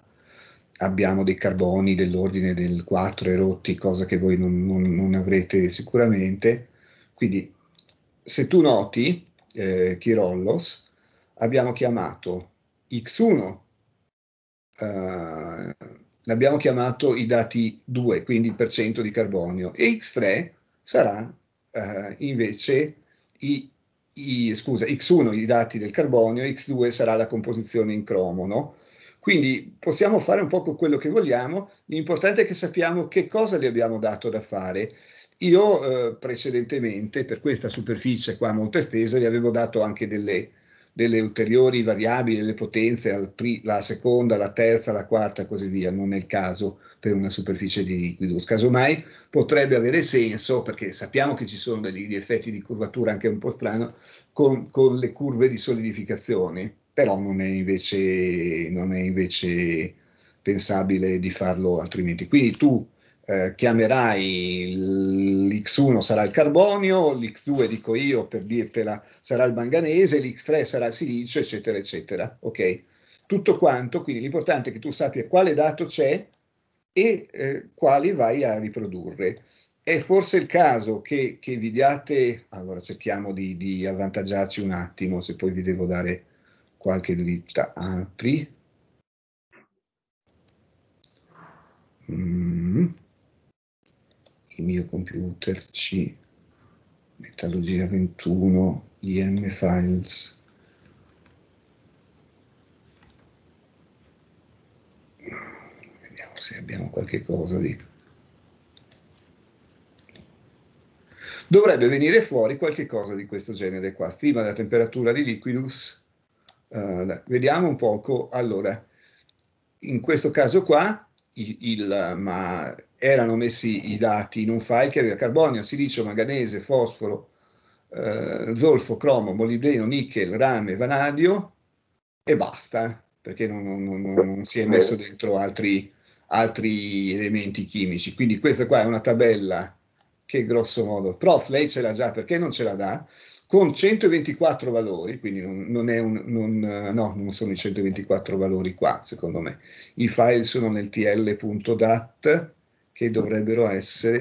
Speaker 2: abbiamo dei carboni dell'ordine del 4 erotti, cosa che voi non, non, non avrete sicuramente. Quindi, se tu noti, eh, Chirollos, abbiamo chiamato x1, eh, abbiamo chiamato i dati 2, quindi il percento di carbonio, e x3 sarà eh, invece i i, scusa, X1 i dati del carbonio, X2 sarà la composizione in cromo, no? Quindi possiamo fare un po' quello che vogliamo, l'importante è che sappiamo che cosa gli abbiamo dato da fare. Io eh, precedentemente per questa superficie qua molto estesa gli avevo dato anche delle, delle ulteriori variabili, delle potenze, la seconda, la terza, la quarta e così via, non è il caso per una superficie di liquido. Casomai potrebbe avere senso, perché sappiamo che ci sono degli effetti di curvatura anche un po' strano, con, con le curve di solidificazione, però non è invece, non è invece pensabile di farlo altrimenti. Quindi tu eh, chiamerai l'X1 sarà il carbonio, l'X2 dico io per dirtela sarà il manganese, l'X3 sarà il silicio, eccetera, eccetera. Ok? Tutto quanto, quindi l'importante è che tu sappia quale dato c'è e eh, quali vai a riprodurre. È forse il caso che, che vi diate, allora cerchiamo di, di, avvantaggiarci un attimo, se poi vi devo dare qualche dritta, apri. Mm mio computer C, Metallogia 21, IM Files. Vediamo se abbiamo qualche cosa di... Dovrebbe venire fuori qualche cosa di questo genere qua. Stima della temperatura di Liquidus. Uh, vediamo un poco. Allora, in questo caso qua, il, il ma erano messi i dati in un file che aveva carbonio, silicio, manganese, fosforo, eh, zolfo, cromo, molibdeno, nickel, rame, vanadio e basta, perché non, non, non si è messo dentro altri, altri, elementi chimici. Quindi questa qua è una tabella che grosso modo, prof, lei ce l'ha già, perché non ce la dà? Con 124 valori, quindi non, non è un, no, non sono i 124 valori qua, secondo me. I file sono nel tl.dat che dovrebbero essere,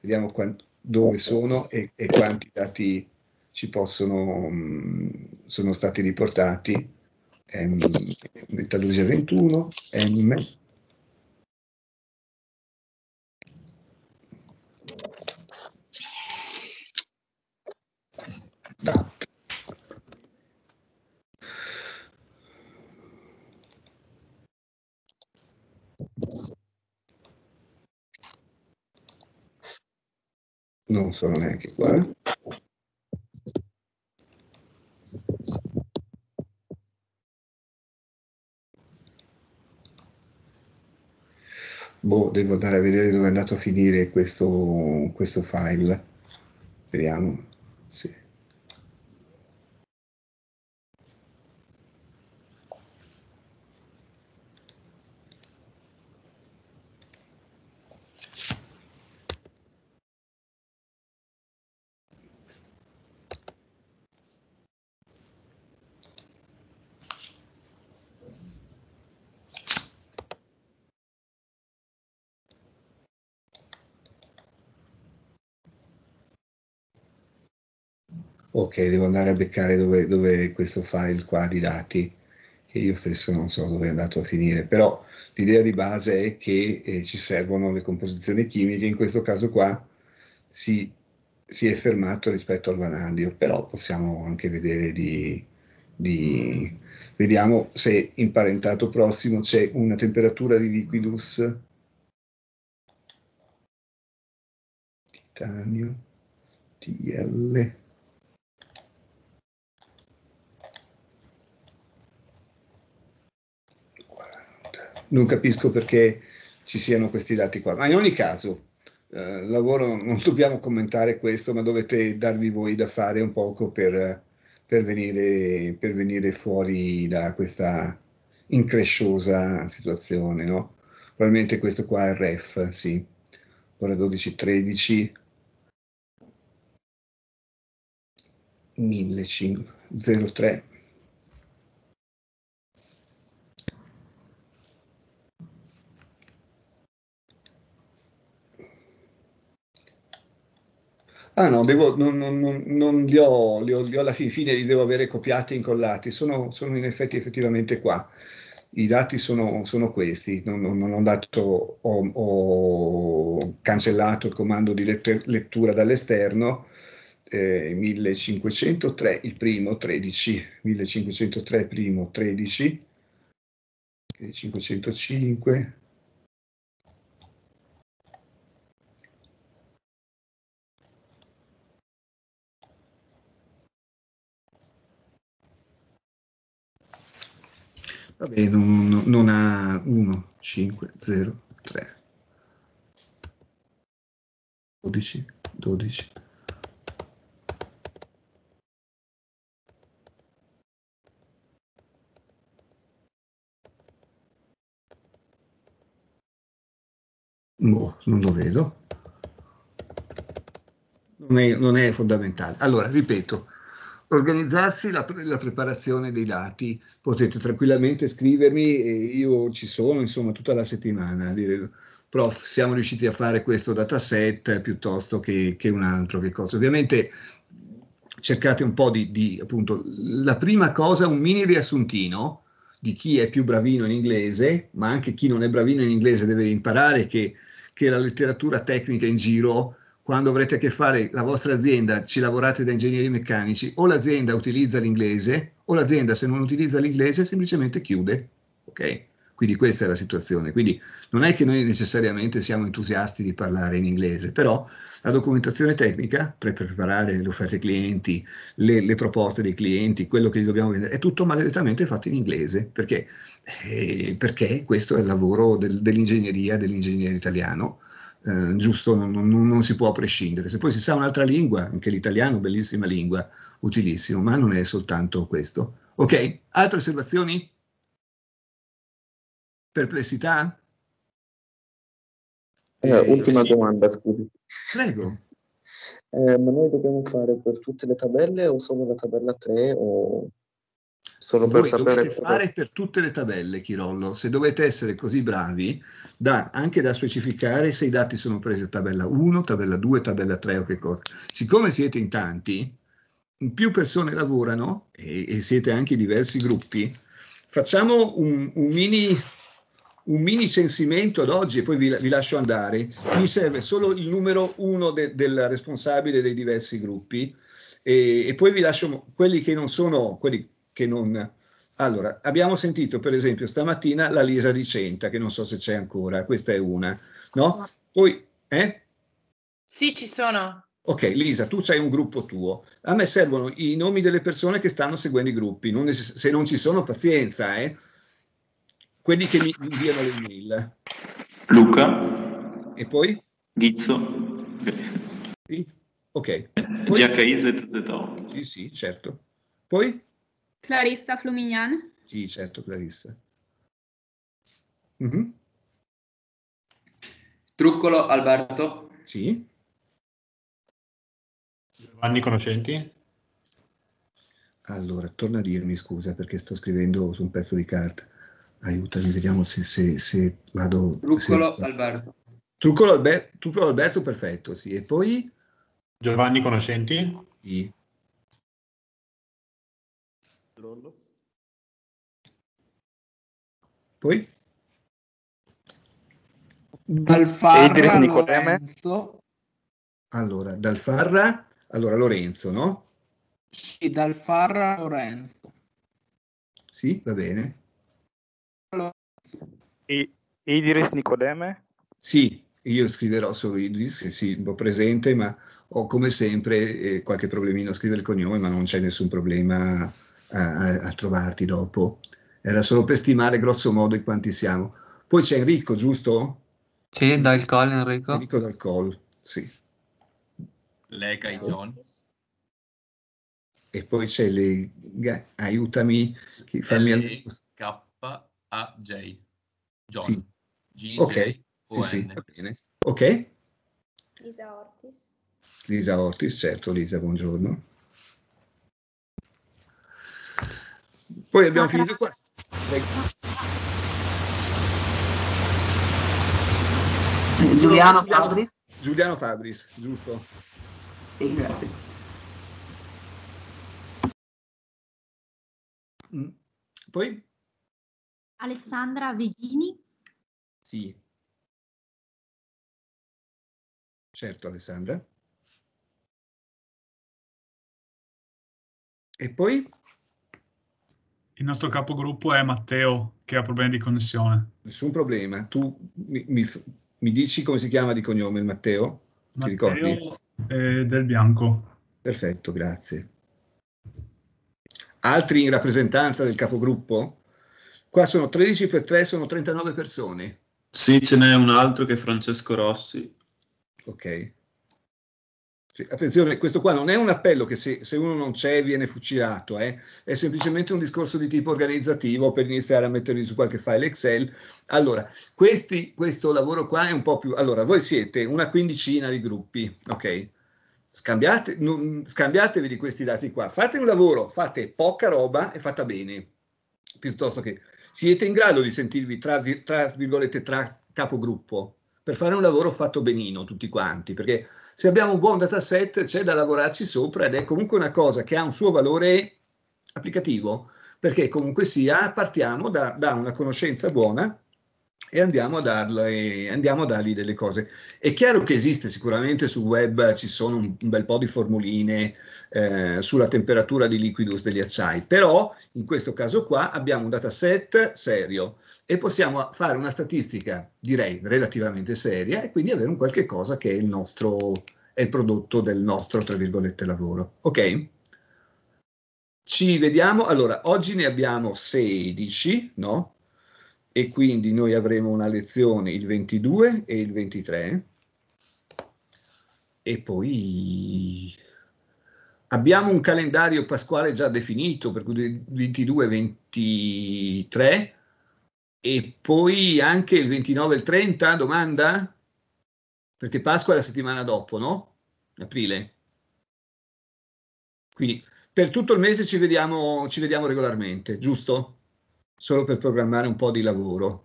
Speaker 2: vediamo quant- dove sono e, e, quanti dati ci possono, mh, mm, sono stati riportati,
Speaker 3: M, metallurgia 21, M, non sono neanche qua. Boh, devo
Speaker 2: andare a vedere dove è andato a finire questo, questo file. Vediamo. Sì. ok, devo andare a beccare dove, dove questo file qua di dati, che io stesso non so dove è andato a finire, però l'idea di base è che eh, ci servono le composizioni chimiche, in questo caso qua si, si, è fermato rispetto al vanadio, però possiamo anche vedere di, di vediamo se in parentato prossimo c'è una temperatura di liquidus
Speaker 3: titanio TL
Speaker 2: non capisco perché ci siano questi dati qua. Ma in ogni caso, eh, lavoro, non dobbiamo commentare questo, ma dovete darvi voi da fare un poco per, per, venire, per venire, fuori da questa incresciosa situazione, no? Probabilmente questo qua è il ref, sì, ora 12.13, 1503. Ah no, devo, non, non, non li, ho, li, ho, li, ho, alla fin fine, li devo avere copiati e incollati, sono, sono, in effetti effettivamente qua. I dati sono, sono questi, non, non ho, dato, ho, ho, cancellato il comando di letter, lettura dall'esterno, eh, 1503 il primo, 13, 1503 primo, 13,
Speaker 3: 505,
Speaker 2: Vabbè, non, non ha 1, 5, 0, 3,
Speaker 3: 12, 12.
Speaker 2: Boh, non lo vedo. Non è, non è fondamentale. Allora, ripeto, organizzarsi la, la, preparazione dei dati. Potete tranquillamente scrivermi e io ci sono, insomma, tutta la settimana. Dire, prof, siamo riusciti a fare questo dataset piuttosto che, che un altro, che cosa. Ovviamente cercate un po' di, di, appunto, la prima cosa, un mini riassuntino di chi è più bravino in inglese, ma anche chi non è bravino in inglese deve imparare che, che la letteratura tecnica in giro quando avrete a che fare la vostra azienda, ci lavorate da ingegneri meccanici, o l'azienda utilizza l'inglese, o l'azienda se non utilizza l'inglese semplicemente chiude. Ok? Quindi questa è la situazione. Quindi non è che noi necessariamente siamo entusiasti di parlare in inglese, però la documentazione tecnica per preparare le offerte ai clienti, le, le proposte dei clienti, quello che gli dobbiamo vendere, è tutto maledettamente fatto in inglese. Perché? Eh, perché questo è il lavoro del, dell'ingegneria, dell'ingegnere italiano eh, giusto, non, non, non, si può prescindere. Se poi si sa un'altra lingua, anche l'italiano, bellissima lingua, utilissimo, ma non è soltanto questo.
Speaker 3: Ok, altre osservazioni? Perplessità? Eh, eh, ultima sì. domanda, scusi. Prego. Eh, ma noi dobbiamo fare per tutte le tabelle o solo la tabella 3 o
Speaker 5: solo
Speaker 1: Voi per sapere... Dovete fare
Speaker 2: per tutte le tabelle, Chirollo, se dovete essere così bravi, da, anche da specificare se i dati sono presi a tabella 1, tabella 2, tabella 3 o che cosa. Siccome siete in tanti, più persone lavorano e, e siete anche diversi gruppi, facciamo un, un mini un mini censimento ad oggi e poi vi, vi, lascio andare. Mi serve solo il numero 1 de, del responsabile dei diversi gruppi e, e, poi vi lascio quelli che non sono, quelli che non... Allora, abbiamo sentito per esempio stamattina la Lisa di Centa, che non so se c'è ancora, questa è una, no? Poi, eh?
Speaker 1: Sì, ci sono.
Speaker 2: Ok, Lisa, tu c'hai un gruppo tuo. A me servono i nomi delle persone che stanno seguendo i gruppi. Non es- se non ci sono, pazienza, eh? Quelli che mi inviano le mail. Luca. E poi? Ghizzo. Sì? Ok. GHIZZO. Sì, sì, certo. Poi?
Speaker 5: Clarissa Flumignan?
Speaker 2: Sì, certo,
Speaker 3: Clarissa. Mm-hmm. Truccolo Alberto? Sì. Giovanni Conoscenti?
Speaker 2: Allora, torna a dirmi scusa perché sto scrivendo su un pezzo di carta. Aiutami, vediamo se, se, se vado... Truccolo
Speaker 1: se... Alberto.
Speaker 3: Truccolo, Alber... Truccolo Alberto, perfetto, sì. E poi? Giovanni Conoscenti? Sì nonno. Poi? Dalfarra, Lorenzo.
Speaker 2: Allora, Dalfarra, allora Lorenzo,
Speaker 1: no?
Speaker 4: Sì, Dalfarra, Lorenzo.
Speaker 2: Sì, va bene.
Speaker 1: E Idris Nicodeme?
Speaker 2: Sì, io scriverò solo Idris, che sì, po' presente, ma ho come sempre eh, qualche problemino a scrivere il cognome, ma non c'è nessun problema a, a trovarti dopo. Era solo per stimare grosso modo in quanti siamo. Poi c'è Enrico, giusto? Sì, dal Col Enrico. Enrico dal Col, sì.
Speaker 1: Lei Kai John.
Speaker 2: E poi c'è le... aiutami, fammi... L-
Speaker 1: K-A-J. John. Sì. G-J. Ok, sì, sì, va bene.
Speaker 2: Ok.
Speaker 5: Lisa Ortis.
Speaker 2: Lisa Ortis, certo, Lisa, buongiorno. Poi abbiamo ah, finito qua. Prego. Giuliano Fabris. Giuliano Fabris, giusto. Sì, grazie.
Speaker 3: Mm. Poi? Alessandra Veghini. Sì. Certo, Alessandra. E poi? Il nostro capogruppo è
Speaker 5: Matteo, che ha problemi di connessione.
Speaker 2: Nessun problema. Tu mi, mi, mi dici come si chiama di cognome il Matteo? Matteo Ti ricordi?
Speaker 5: Eh, del Bianco. Perfetto,
Speaker 1: grazie.
Speaker 2: Altri in rappresentanza del capogruppo? Qua sono 13 per 3, sono 39 persone.
Speaker 1: Sì, ce n'è un altro che è Francesco Rossi. Ok.
Speaker 2: Sì, attenzione, questo qua non è un appello che se, se uno non c'è viene fucilato, eh? è semplicemente un discorso di tipo organizzativo per iniziare a mettervi su qualche file Excel. Allora, questi, questo lavoro qua è un po' più... Allora, voi siete una quindicina di gruppi, ok? Scambiate, non, scambiatevi di questi dati qua, fate un lavoro, fate poca roba e fatta bene, piuttosto che siete in grado di sentirvi tra, tra virgolette tra capogruppo, per fare un lavoro fatto benino tutti quanti, perché se abbiamo un buon dataset c'è da lavorarci sopra ed è comunque una cosa che ha un suo valore applicativo, perché comunque sia partiamo da, da una conoscenza buona e andiamo a, darle, andiamo a, dargli delle cose. È chiaro che esiste sicuramente sul web, ci sono un bel po' di formuline eh, sulla temperatura di liquidus degli acciai, però in questo caso qua abbiamo un dataset serio e possiamo fare una statistica, direi, relativamente seria e quindi avere un qualche cosa che è il nostro, è il prodotto del nostro, tra virgolette, lavoro. Ok? Ci vediamo, allora, oggi ne abbiamo 16, no? e quindi noi avremo una lezione il 22 e il 23 e poi abbiamo un calendario pasquale già definito per cui 22 e 23 e poi anche il 29 e il 30 domanda perché Pasqua è la settimana dopo no? aprile quindi per tutto il mese ci vediamo, ci vediamo regolarmente giusto? solo per programmare un po' di lavoro.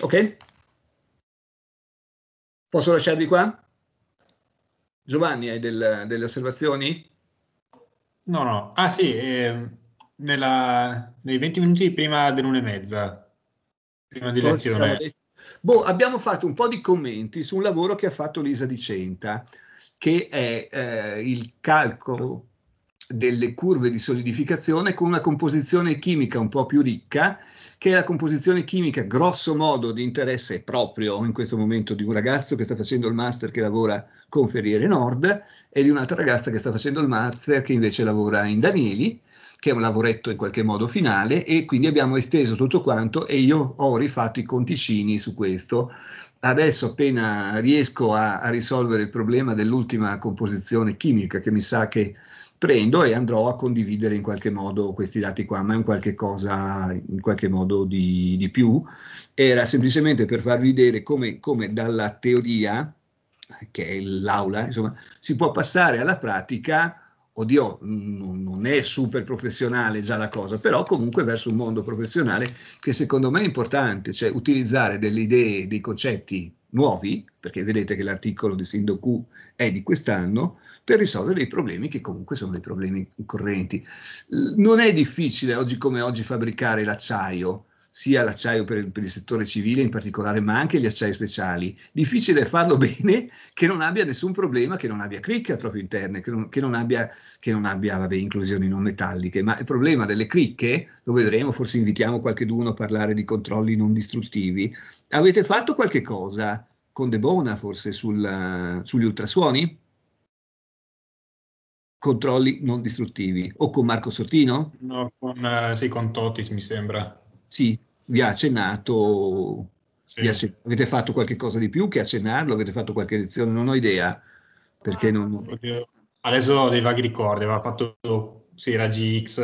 Speaker 2: Ok? Posso lasciarvi qua?
Speaker 1: Giovanni, hai del, delle osservazioni? No, no. Ah sì, eh, nella, nei 20 minuti prima dell'una e mezza, prima di Cosa lezione. Boh, abbiamo fatto un po' di commenti su un
Speaker 2: lavoro che ha fatto Lisa Dicenta, che è eh, il calcolo delle curve di solidificazione con una composizione chimica un po' più ricca, che è la composizione chimica grosso modo di interesse proprio in questo momento di un ragazzo che sta facendo il master che lavora con Ferriere Nord e di un'altra ragazza che sta facendo il master che invece lavora in Danieli, che è un lavoretto in qualche modo finale e quindi abbiamo esteso tutto quanto e io ho rifatto i conticini su questo adesso appena riesco a, a, risolvere il problema dell'ultima composizione chimica che mi sa che prendo e andrò a condividere in qualche modo questi dati qua, ma è un qualche cosa in qualche modo di, di più. Era semplicemente per farvi vedere come, come dalla teoria, che è l'aula, insomma, si può passare alla pratica oddio, non è super professionale già la cosa, però comunque verso un mondo professionale che secondo me è importante, cioè utilizzare delle idee, dei concetti nuovi, perché vedete che l'articolo di Sindoku è di quest'anno, per risolvere dei problemi che comunque sono dei problemi correnti. Non è difficile oggi come oggi fabbricare l'acciaio, sia l'acciaio per, per, il settore civile in particolare, ma anche gli acciai speciali. Difficile farlo bene che non abbia nessun problema, che non abbia cricche al proprio interno, che non, che non abbia, che non abbia vabbè, inclusioni non metalliche, ma il problema delle cricche, lo vedremo, forse invitiamo qualcheduno a parlare di controlli non distruttivi. Avete fatto qualche cosa con De Bona forse sul, sugli ultrasuoni? Controlli non distruttivi o con Marco Sottino?
Speaker 1: No, con, eh, sì, con Totis mi sembra.
Speaker 2: Sì, vi ha accennato, sì. avete fatto qualche cosa di più che accennarlo? Avete
Speaker 1: fatto qualche lezione? Non ho idea. Perché non... Adesso ho dei vaghi ricordi, aveva fatto sì, raggi X,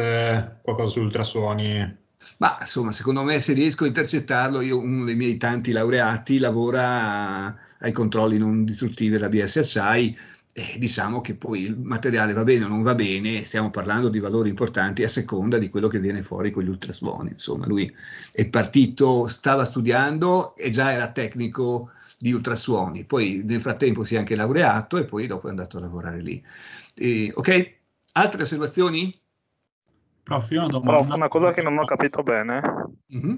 Speaker 1: qualcosa su ultrasuoni. Ma insomma, secondo
Speaker 2: me se riesco a intercettarlo, io, uno dei miei tanti laureati lavora ai controlli non distruttivi della BSSI eh, diciamo che poi il materiale va bene o non va bene, stiamo parlando di valori importanti a seconda di quello che viene fuori con gli ultrasuoni. Insomma, lui è partito, stava studiando e già era tecnico di ultrasuoni, poi nel frattempo si è anche laureato e poi dopo è andato a lavorare lì. E, ok? Altre
Speaker 5: osservazioni? Prof, una, Prof, una cosa che non ho capito bene. Mm -hmm.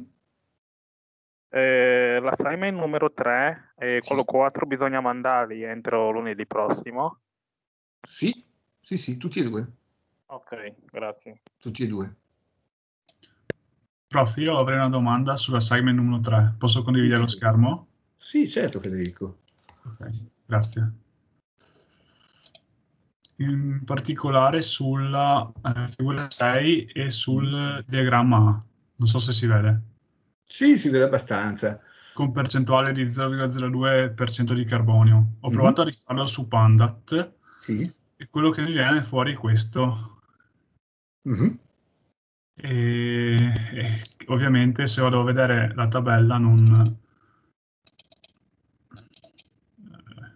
Speaker 5: Eh, l'assignment numero 3 e sì. quello 4 bisogna mandarli entro lunedì prossimo.
Speaker 2: Sì, sì,
Speaker 5: sì, tutti e due. Ok, grazie. Tutti e due. Prof, io avrei una domanda sull'assignment numero 3. Posso condividere sì. lo schermo? Sì, certo Federico. Ok, grazie. In particolare sulla eh, figura 6 e sul diagramma A. Non so se si vede. Sì, si vede abbastanza. Con percentuale di 0,02% di carbonio. Ho mm-hmm. provato a rifarlo su Pandat. Sì. E quello che mi viene fuori è questo. Mm-hmm. E, e, ovviamente se vado a vedere la tabella non... Eh,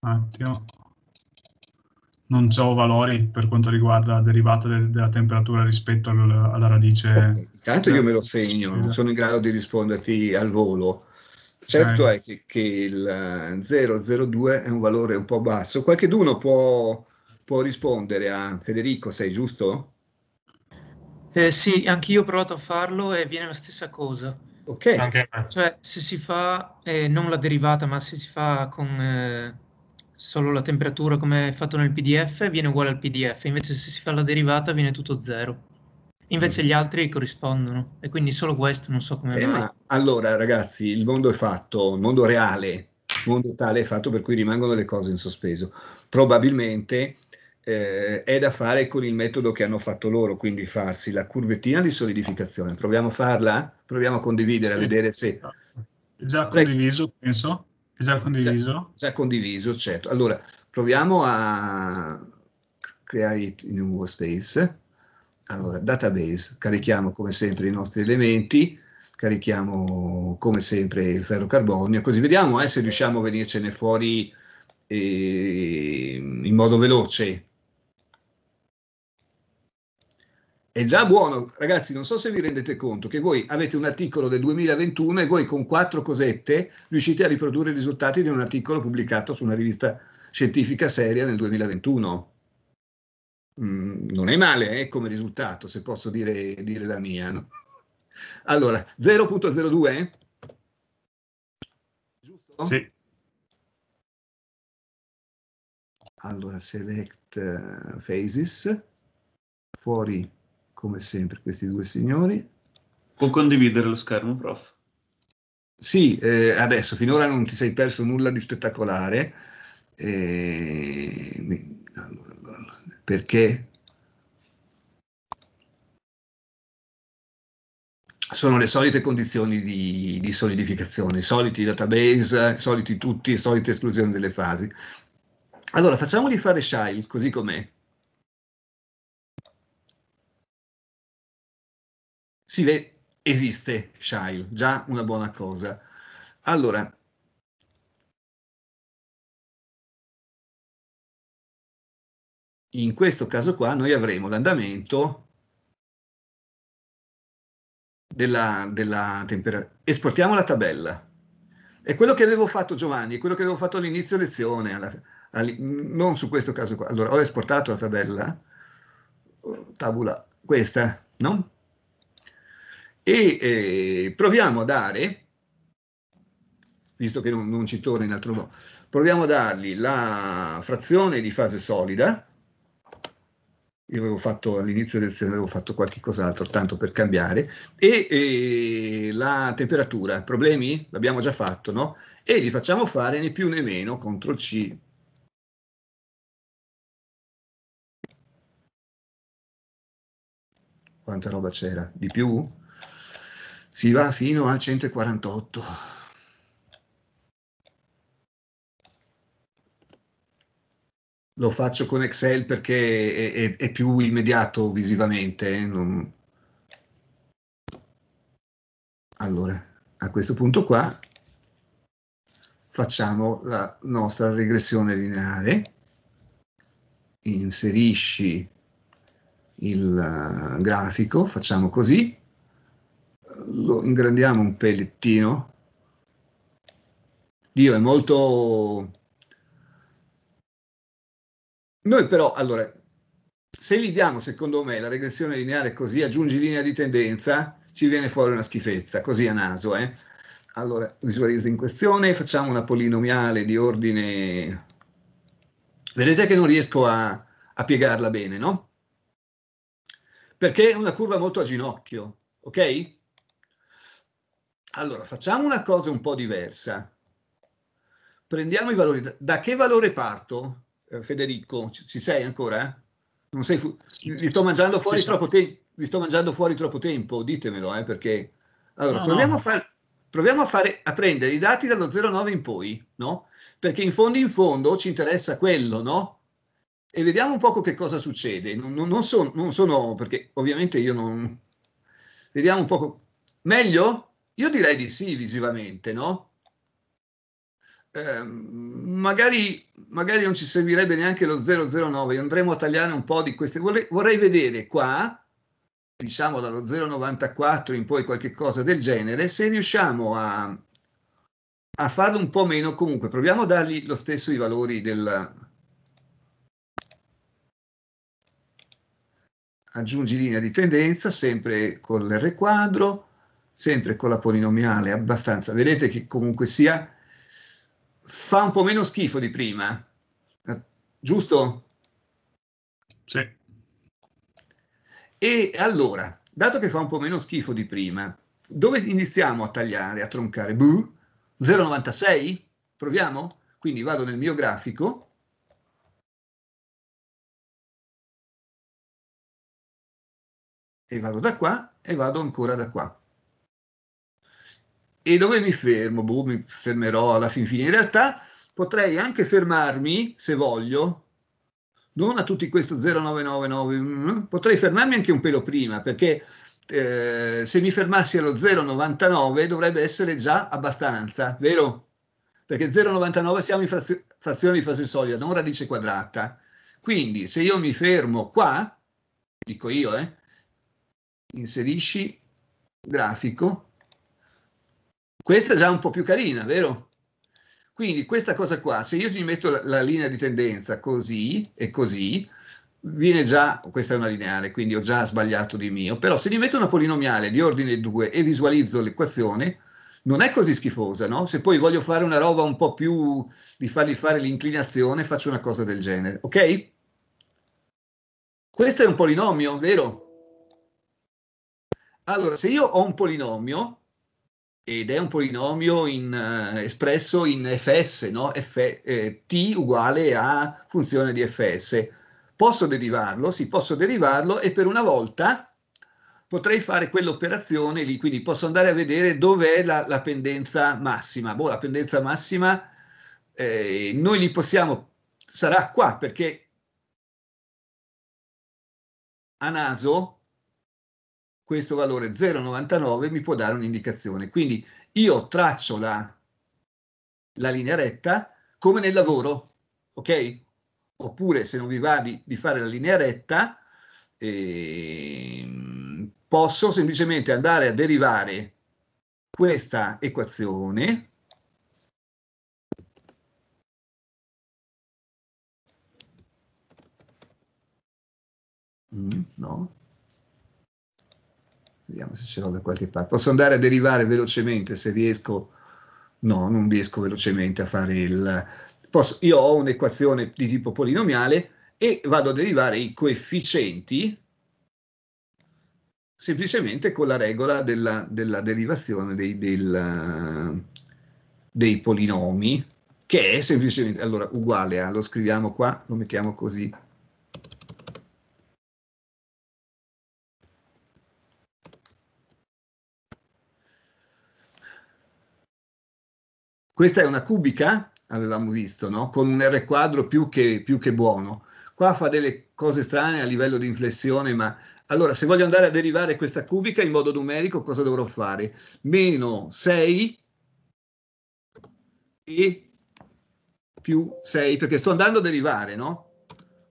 Speaker 5: un attimo non ho valori per quanto riguarda la derivata de- della temperatura rispetto al- alla radice. Okay. Eh,
Speaker 2: intanto io me lo segno, non sono in grado di risponderti al volo. Certo okay. è che, che, il 002 eh, è un valore un po' basso. Qualche d'uno può, può rispondere a Federico, sei giusto?
Speaker 4: Eh, sì, anch'io ho provato a farlo e viene la stessa cosa. Ok. Anche. Cioè, se si fa eh, non la derivata, ma se si fa con... Eh, solo la temperatura come è fatto nel PDF viene uguale al PDF, invece se si fa la derivata viene tutto zero. Invece mm. gli altri corrispondono e quindi solo questo non so come eh, mai.
Speaker 2: allora ragazzi, il mondo è fatto, il mondo reale, il mondo tale è fatto per cui rimangono le cose in sospeso. Probabilmente eh, è da fare con il metodo che hanno fatto loro, quindi farsi la curvettina di solidificazione. Proviamo a farla? Proviamo a condividere, sì. a vedere se...
Speaker 5: Già condiviso, penso. Già condiviso? Già,
Speaker 2: già condiviso, certo. Allora, proviamo a create in un workspace. Allora, database, carichiamo come sempre i nostri elementi, carichiamo come sempre il ferro carbonio, così vediamo eh, se riusciamo a venircene fuori eh, in modo veloce. è già buono, ragazzi, non so se vi rendete conto che voi avete un articolo del 2021 e voi con quattro cosette riuscite a riprodurre i risultati di un articolo pubblicato su una rivista scientifica seria nel 2021. Mm, non è male eh, come risultato, se posso dire, dire la mia. No? Allora,
Speaker 3: 0.02? Eh? Giusto? Sì. Allora, select uh, phases,
Speaker 2: fuori come sempre, questi due signori.
Speaker 3: Può condividere lo
Speaker 2: schermo, prof? Sì, eh, adesso finora non ti sei perso nulla di spettacolare. Eh, perché sono le solite condizioni di, di solidificazione, i soliti database, i soliti tutti, le solite esclusioni
Speaker 3: delle fasi. Allora, facciamoli fare Shile così com'è. si vede, esiste Shile, già una buona cosa. Allora, in questo caso qua noi avremo l'andamento della,
Speaker 2: della temperatura. Esportiamo la tabella. È quello che avevo fatto Giovanni, quello che avevo fatto all'inizio lezione, alla, all non su questo caso qua. Allora, ho esportato la tabella, tabula questa, no? e eh, proviamo a dare, visto che non, non ci torna in altro modo, proviamo a dargli la frazione di fase solida, io avevo fatto all'inizio del lezione avevo fatto qualche cos'altro tanto per cambiare e, e eh, la temperatura problemi l'abbiamo già fatto no e li facciamo fare né più né meno
Speaker 3: CTRL C quanta roba c'era di più si
Speaker 2: va fino al 148. Lo faccio con Excel perché è, è, è più immediato visivamente. Eh, non... Allora, a questo punto qua facciamo la nostra regressione lineare. Inserisci il eh, grafico, facciamo così lo ingrandiamo un pelettino. Dio è molto... Noi però, allora, se gli diamo, secondo me, la regressione lineare così, aggiungi linea di tendenza, ci viene fuori una schifezza, così a naso. Eh? Allora, visualizza in questione, facciamo una polinomiale di ordine... Vedete che non riesco a, a piegarla bene, no? Perché è una curva molto a ginocchio, ok? ok? Allora, facciamo una cosa un po' diversa. Prendiamo i valori. Da che valore parto, eh, Federico? Ci sei ancora? Eh? Non sei fu- li, sto mangiando fuori troppo te- li sto mangiando fuori troppo tempo, ditemelo, eh, perché...
Speaker 4: Allora, no, proviamo, no. A
Speaker 2: far- proviamo, A fare, a prendere i dati dallo 09 in poi, no? Perché in fondo in fondo ci interessa quello, no? E vediamo un po' che cosa succede. Non, non, sono, non sono, perché ovviamente io non... Vediamo un po'... Meglio? Io direi di sì visivamente, no? Eh, magari, magari, non ci servirebbe neanche lo 009, andremo a tagliare un po' di queste. Vorrei, vorrei vedere qua, diciamo dallo 094 in poi qualche cosa del genere, se riusciamo a, a farlo un po' meno comunque. Proviamo a dargli lo stesso i valori del, aggiungi linea di tendenza sempre con l'R quadro sempre con la polinomiale, abbastanza. Vedete che comunque sia, fa un po' meno schifo di prima, giusto? Sì. E allora, dato che fa un po' meno schifo di prima, dove iniziamo a tagliare, a troncare? Buh, 0,96? Proviamo? Quindi vado
Speaker 3: nel mio grafico, e vado da qua e vado ancora da qua
Speaker 2: e dove mi fermo? Boh, mi fermerò alla fin fine. In realtà potrei anche fermarmi, se voglio, non a tutti questi 0999, mm, potrei fermarmi anche un pelo prima, perché eh, se mi fermassi allo 099 dovrebbe essere già abbastanza, vero? Perché 099 siamo in frazio- frazione di fase solida, non radice quadrata. Quindi se io mi fermo qua, dico io, eh, inserisci grafico, questa è già un po' più carina, vero? Quindi questa cosa qua, se io ci metto la, la linea di tendenza così e così, viene già, questa è una lineare, quindi ho già sbagliato di mio, però se gli metto una polinomiale di ordine 2 e visualizzo l'equazione, non è così schifosa, no? Se poi voglio fare una roba un po' più di fargli fare l'inclinazione, faccio una cosa del genere, ok? Questo è un polinomio, vero? Allora, se io ho un polinomio, ed è un polinomio in, uh, espresso in fs, no? F, eh, t uguale a funzione di fs. Posso derivarlo? Sì, posso derivarlo e per una volta potrei fare quell'operazione lì, quindi posso andare a vedere dov'è la, la pendenza massima. Boh, la pendenza massima eh,
Speaker 3: noi li possiamo, sarà qua perché a naso questo valore 0,99 mi può dare
Speaker 2: un'indicazione. Quindi io traccio la, la, linea retta come nel lavoro, ok? Oppure se non vi va di, di fare la linea retta, eh, posso semplicemente andare a derivare
Speaker 3: questa equazione mm, no Vediamo se ce l'ho da qualche parte. Posso andare a derivare
Speaker 2: velocemente se riesco. No, non riesco velocemente a fare il. Posso, io ho un'equazione di tipo polinomiale e vado a derivare i coefficienti semplicemente con la regola della, della derivazione dei, del, dei polinomi, che è semplicemente allora uguale a lo scriviamo qua, lo mettiamo così
Speaker 3: Questa è una cubica, avevamo visto,
Speaker 2: no? con un R quadro più che, più che buono. Qua fa delle cose strane a livello di inflessione, ma allora se voglio andare a derivare questa cubica in modo numerico, cosa dovrò fare? Meno 6 e più 6, perché sto andando a derivare, no?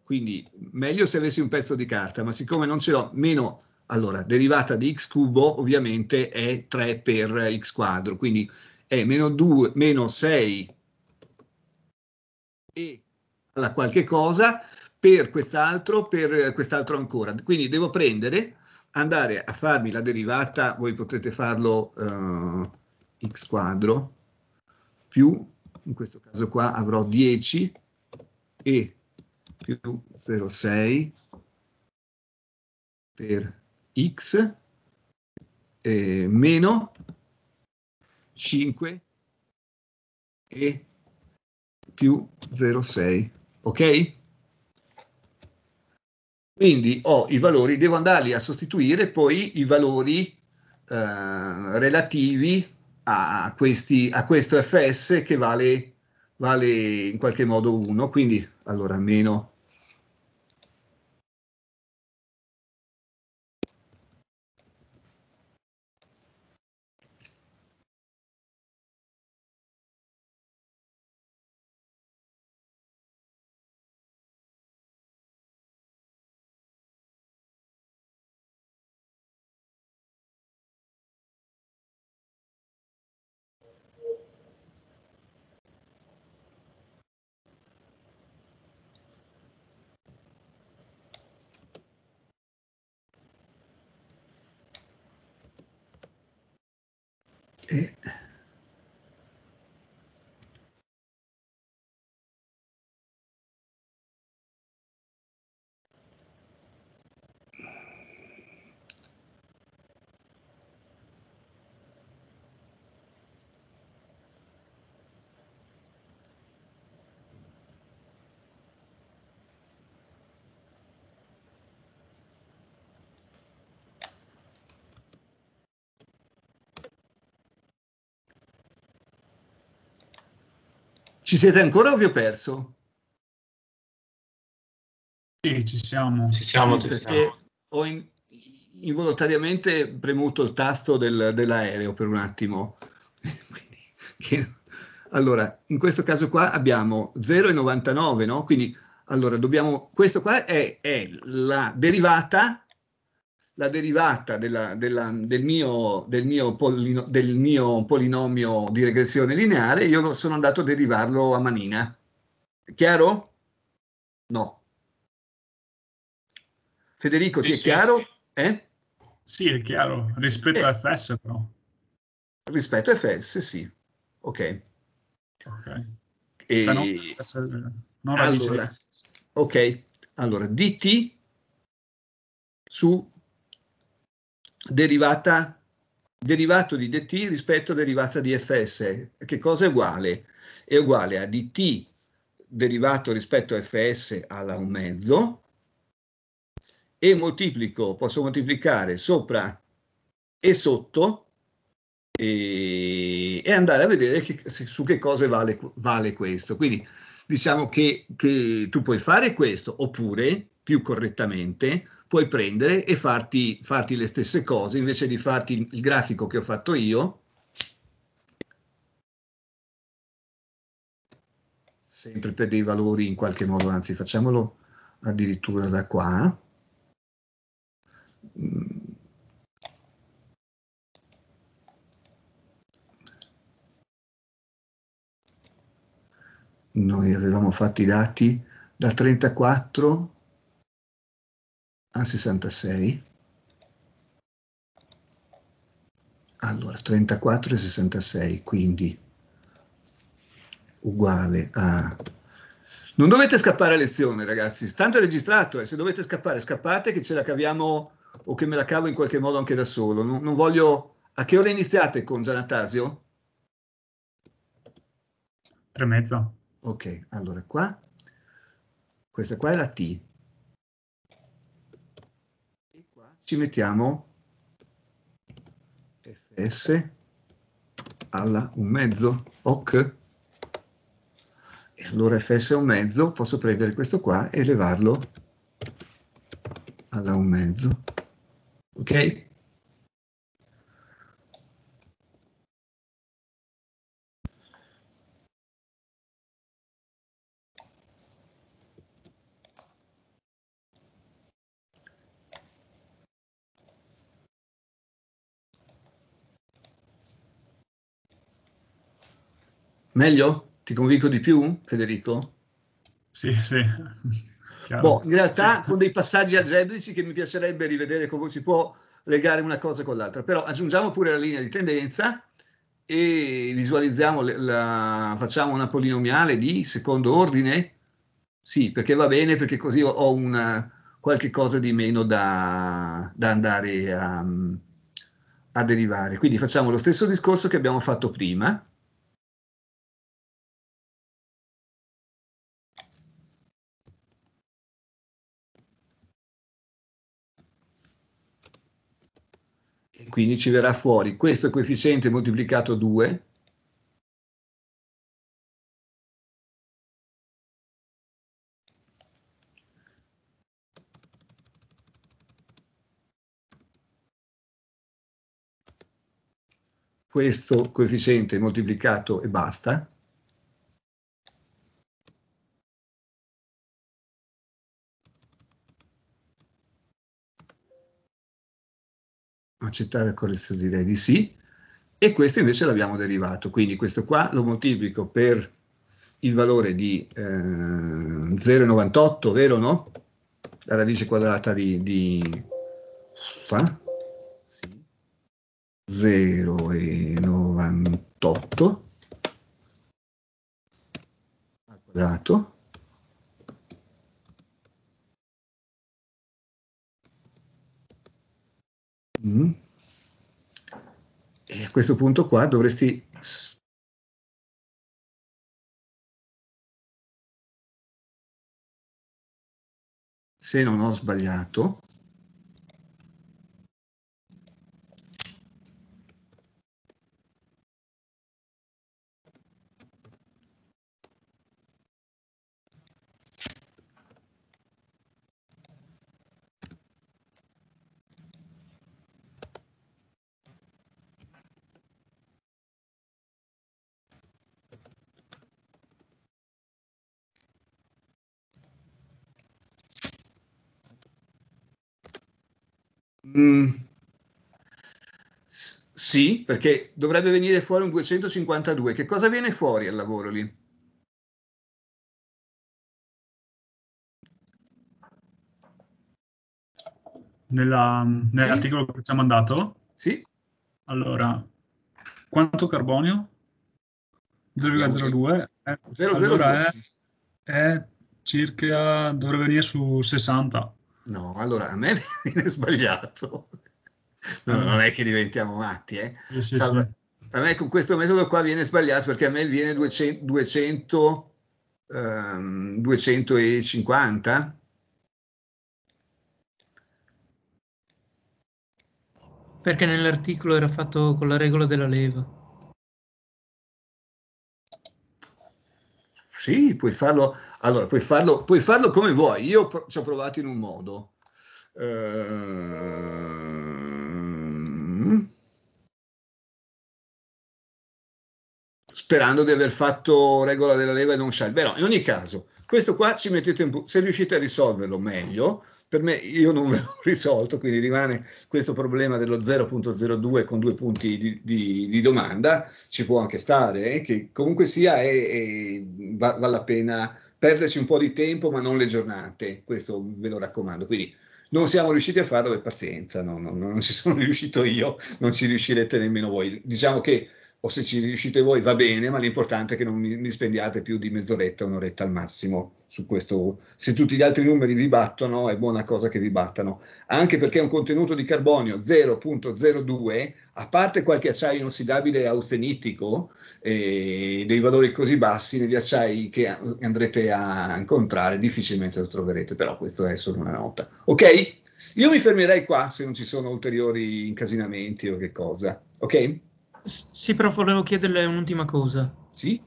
Speaker 2: Quindi meglio se avessi un pezzo di carta, ma siccome non ce l'ho, meno allora, derivata di x cubo ovviamente è 3 per x quadro, quindi è eh, meno 2, meno 6 e alla qualche cosa per quest'altro, per eh, quest'altro ancora. Quindi devo prendere, andare a farmi la derivata, voi potete farlo uh, x quadro più, in questo caso qua avrò 10 e più 0,6
Speaker 3: per x meno 5 e più
Speaker 2: 0,6. Ok? Quindi ho i valori, devo andarli a sostituire poi i valori eh, relativi a, questi, a questo fs che vale, vale in
Speaker 3: qualche modo 1. Quindi, allora, meno eh, Ci siete ancora o vi ho perso? Sì, ci siamo. Ci siamo, ci siamo.
Speaker 2: Ho in, involontariamente premuto il tasto del, dell'aereo per un attimo. Quindi, che, allora, in questo caso qua abbiamo 0,99, no? Quindi, allora, dobbiamo, questo qua è, è la derivata la derivata della, della, del, mio, del, mio polino, del, mio, polinomio di regressione lineare, io sono andato a derivarlo a manina.
Speaker 3: Chiaro? No. Federico, sì, ti è sì. chiaro? Eh? Sì, è chiaro. Rispetto eh. a FS però.
Speaker 2: Rispetto a FS, sì. Ok. Ok. E... Cioè, non, non allora, ok. Allora, DT su derivata, derivato di dt rispetto a derivata di fs. Che cosa è uguale? È uguale a dt derivato rispetto a fs alla un mezzo e moltiplico, posso moltiplicare sopra e sotto e, e andare a vedere che, su che cose vale, vale questo. Quindi diciamo che, che tu puoi fare questo oppure più correttamente, puoi prendere e farti, farti le stesse cose invece di farti il grafico che ho fatto io. Sempre per dei valori in qualche modo, anzi facciamolo addirittura da qua. Noi avevamo fatti i dati da 34 a 66. Allora, 34 e 66, quindi uguale a... Non dovete scappare a lezione, ragazzi, tanto è registrato, eh. se dovete scappare, scappate che ce la caviamo o che me la cavo in qualche modo anche da solo. Non, non voglio... A che ora iniziate con Gianatasio?
Speaker 5: Tre e mezzo. Ok,
Speaker 2: allora qua, questa qua è la T, ci mettiamo fs alla un mezzo, ok? E allora fs un mezzo, posso prendere questo qua e elevarlo alla un
Speaker 3: mezzo, ok?
Speaker 2: Meglio? Ti convinco di più, Federico?
Speaker 5: Sì, sì. Boh, in
Speaker 2: realtà sì. con dei passaggi algebrici che mi piacerebbe rivedere come si può legare una cosa con l'altra, però aggiungiamo pure la linea di tendenza e visualizziamo, la, facciamo una polinomiale di secondo ordine? Sì, perché va bene, perché così ho una, qualche cosa di meno da, da andare a, a derivare. Quindi facciamo lo stesso discorso
Speaker 3: che abbiamo fatto prima, quindi ci verrà fuori questo coefficiente moltiplicato 2 questo coefficiente moltiplicato e basta accettare la correzione? Direi di sì. E
Speaker 2: questo invece l'abbiamo derivato, quindi questo qua lo moltiplico per il valore di eh, 0,98, vero no? La radice quadrata di, di fa? Sì.
Speaker 3: 0,98 al quadrato mm. E a questo punto qua dovresti se non ho sbagliato,
Speaker 2: Mm. S- sì, perché dovrebbe
Speaker 3: venire fuori un 252. Che cosa viene fuori al lavoro lì? Nella, mm, nell'articolo sì. che ci ha mandato? Sì. Allora,
Speaker 5: quanto carbonio? 0,02.
Speaker 3: Eh, allora è,
Speaker 5: è circa, dovrebbe venire su 60. No, allora a me
Speaker 2: viene sbagliato. No, ah. non è che diventiamo matti, eh?
Speaker 5: Sì, sì, Salva, sì.
Speaker 2: A me con questo metodo qua viene sbagliato perché a me viene 200, 200 um, 250.
Speaker 4: Perché nell'articolo era fatto con la regola della leva.
Speaker 2: Sì, puoi farlo, allora, puoi farlo, puoi farlo come vuoi. Io pro- ci ho provato in un modo.
Speaker 3: Ehm... Sperando di aver fatto regola della leva e non scial. Però, in ogni
Speaker 2: caso, questo qua ci mettete un po'. Se riuscite a risolverlo meglio, per me io non ve l'ho risolto, quindi rimane questo problema dello 0.02 con due punti di, di, di domanda, ci può anche stare, eh, che comunque sia è, è, va, vale la pena perderci un po' di tempo, ma non le giornate, questo ve lo raccomando. Quindi non siamo riusciti a farlo per pazienza, no, no, non ci sono riuscito io, non ci riuscirete nemmeno voi. Diciamo che o se ci riuscite voi va bene, ma l'importante è che non mi, mi spendiate più di mezz'oretta, un'oretta al massimo su questo. Se tutti gli altri numeri vi battono, è buona cosa che vi battano, anche perché un contenuto di carbonio 0.02, a parte qualche acciaio inossidabile austenitico, eh, dei valori così bassi negli acciai che andrete a incontrare, difficilmente lo troverete, però questa è solo una nota. Ok? Io mi fermerei qua se non ci sono ulteriori incasinamenti o che cosa. Ok?
Speaker 4: sì, però volevo chiederle un'ultima cosa. Sì?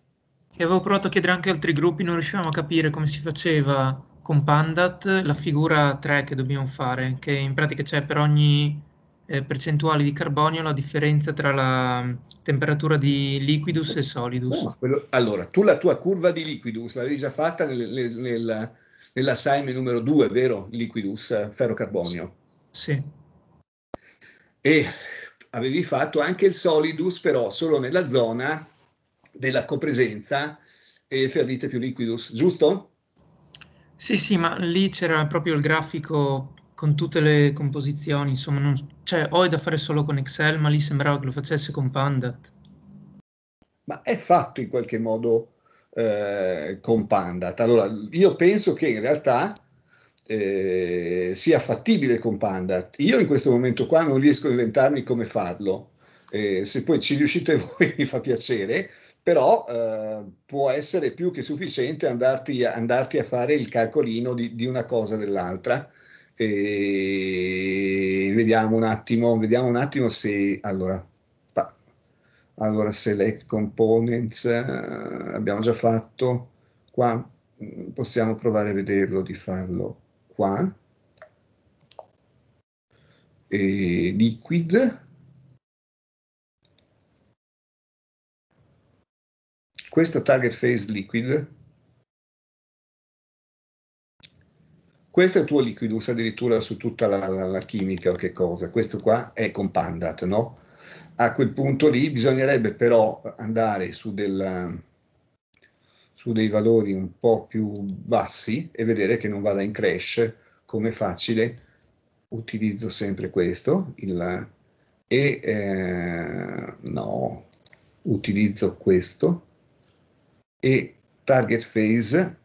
Speaker 4: Che avevo provato a chiedere anche altri gruppi, non riuscivamo a capire come si faceva con Pandat la figura 3 che dobbiamo fare, che in pratica c'è per ogni eh, percentuale di carbonio la differenza tra la mm, temperatura di liquidus e solidus. No,
Speaker 2: quello, allora, tu la tua curva di liquidus l'avevi già fatta nel, nel, nel, nell'assignment numero 2, vero? Liquidus, ferrocarbonio. Sì. sì. E avevi fatto anche il solidus, però solo nella zona della copresenza e ferrite più liquidus,
Speaker 4: giusto? Sì, sì, ma lì c'era proprio il grafico con tutte le composizioni, insomma, non, cioè, ho da fare solo con Excel, ma lì sembrava che lo facesse con Pandat.
Speaker 2: Ma è fatto in qualche modo eh, con Pandat. Allora, io penso che in realtà eh, sia fattibile con Panda. Io in questo momento qua non riesco a inventarmi come farlo. Eh, se poi ci riuscite voi mi fa piacere, però eh, può essere più che sufficiente andarti, andarti a fare il calcolino di, di una cosa o dell'altra. E vediamo un attimo, vediamo un attimo se allora, pa, allora select components eh, abbiamo già fatto qua mm, possiamo provare a vederlo di farlo qua,
Speaker 3: e liquid, questa target phase liquid, questo è il tuo liquidus addirittura su tutta la, la, la
Speaker 2: chimica o che cosa, questo qua è con pandat, no? A quel punto lì bisognerebbe però andare su del su dei valori un po' più bassi e vedere che non vada in crash come facile utilizzo sempre questo il, e eh, no utilizzo questo e target phase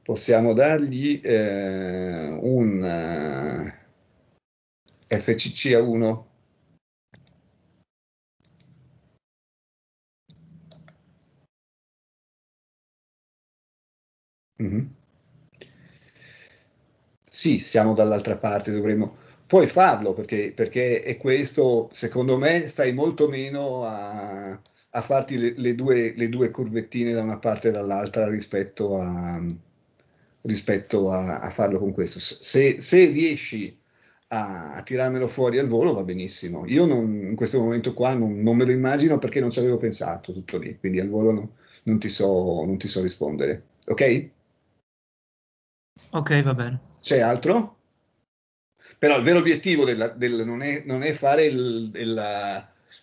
Speaker 2: possiamo dargli eh, un
Speaker 3: uh, eh, fcc a 1 Mm-hmm. Sì, siamo dall'altra parte, dovremmo...
Speaker 2: Puoi farlo perché, perché è questo, secondo me, stai molto meno a, a farti le, le, due, le due curvettine da una parte e dall'altra rispetto a, rispetto a, a farlo con questo. Se, se riesci a, a, tirarmelo fuori al volo va benissimo. Io non, in questo momento qua non, non, me lo immagino perché non ci avevo pensato tutto lì, quindi al volo no, non, ti so, non ti so rispondere. Ok?
Speaker 4: Ok, va bene. C'è altro?
Speaker 2: Però il vero obiettivo della, del, non, è, non, è, fare il, il,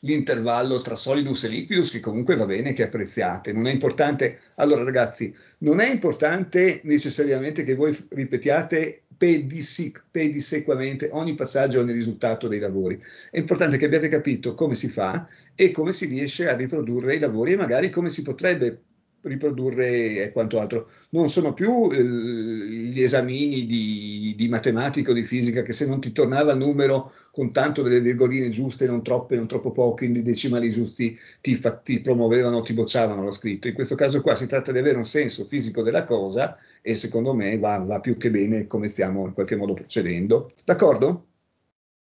Speaker 2: l'intervallo tra solidus e liquidus, che comunque va bene, che apprezzate. Non è importante. Allora, ragazzi, non è importante necessariamente che voi ripetiate pedissequ- pedissequamente ogni passaggio, ogni risultato dei lavori. È importante che abbiate capito come si fa e come si riesce a riprodurre i lavori e magari come si potrebbe riprodurre e quant'altro. Non sono più eh, gli esamini di, di, matematica o di fisica che se non ti tornava il numero con tanto delle virgoline giuste, non troppe, non troppo poche, quindi decimali giusti, ti, ti promuovevano, ti bocciavano lo scritto. In questo caso qua si tratta di avere un senso fisico della cosa e secondo me va, va più che bene come stiamo in qualche modo procedendo. D'accordo?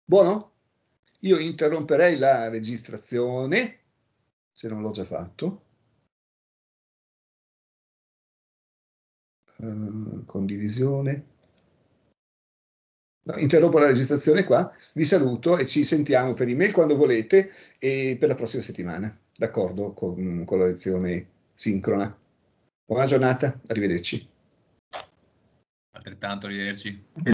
Speaker 3: Buono? Io interromperei la registrazione, se non l'ho già fatto. Ehm, condivisione. interrompo la registrazione
Speaker 2: qua, vi saluto e ci sentiamo per email quando volete e per la prossima settimana, d'accordo con, con la lezione sincrona. Buona giornata, arrivederci.
Speaker 3: Altrettanto, arrivederci.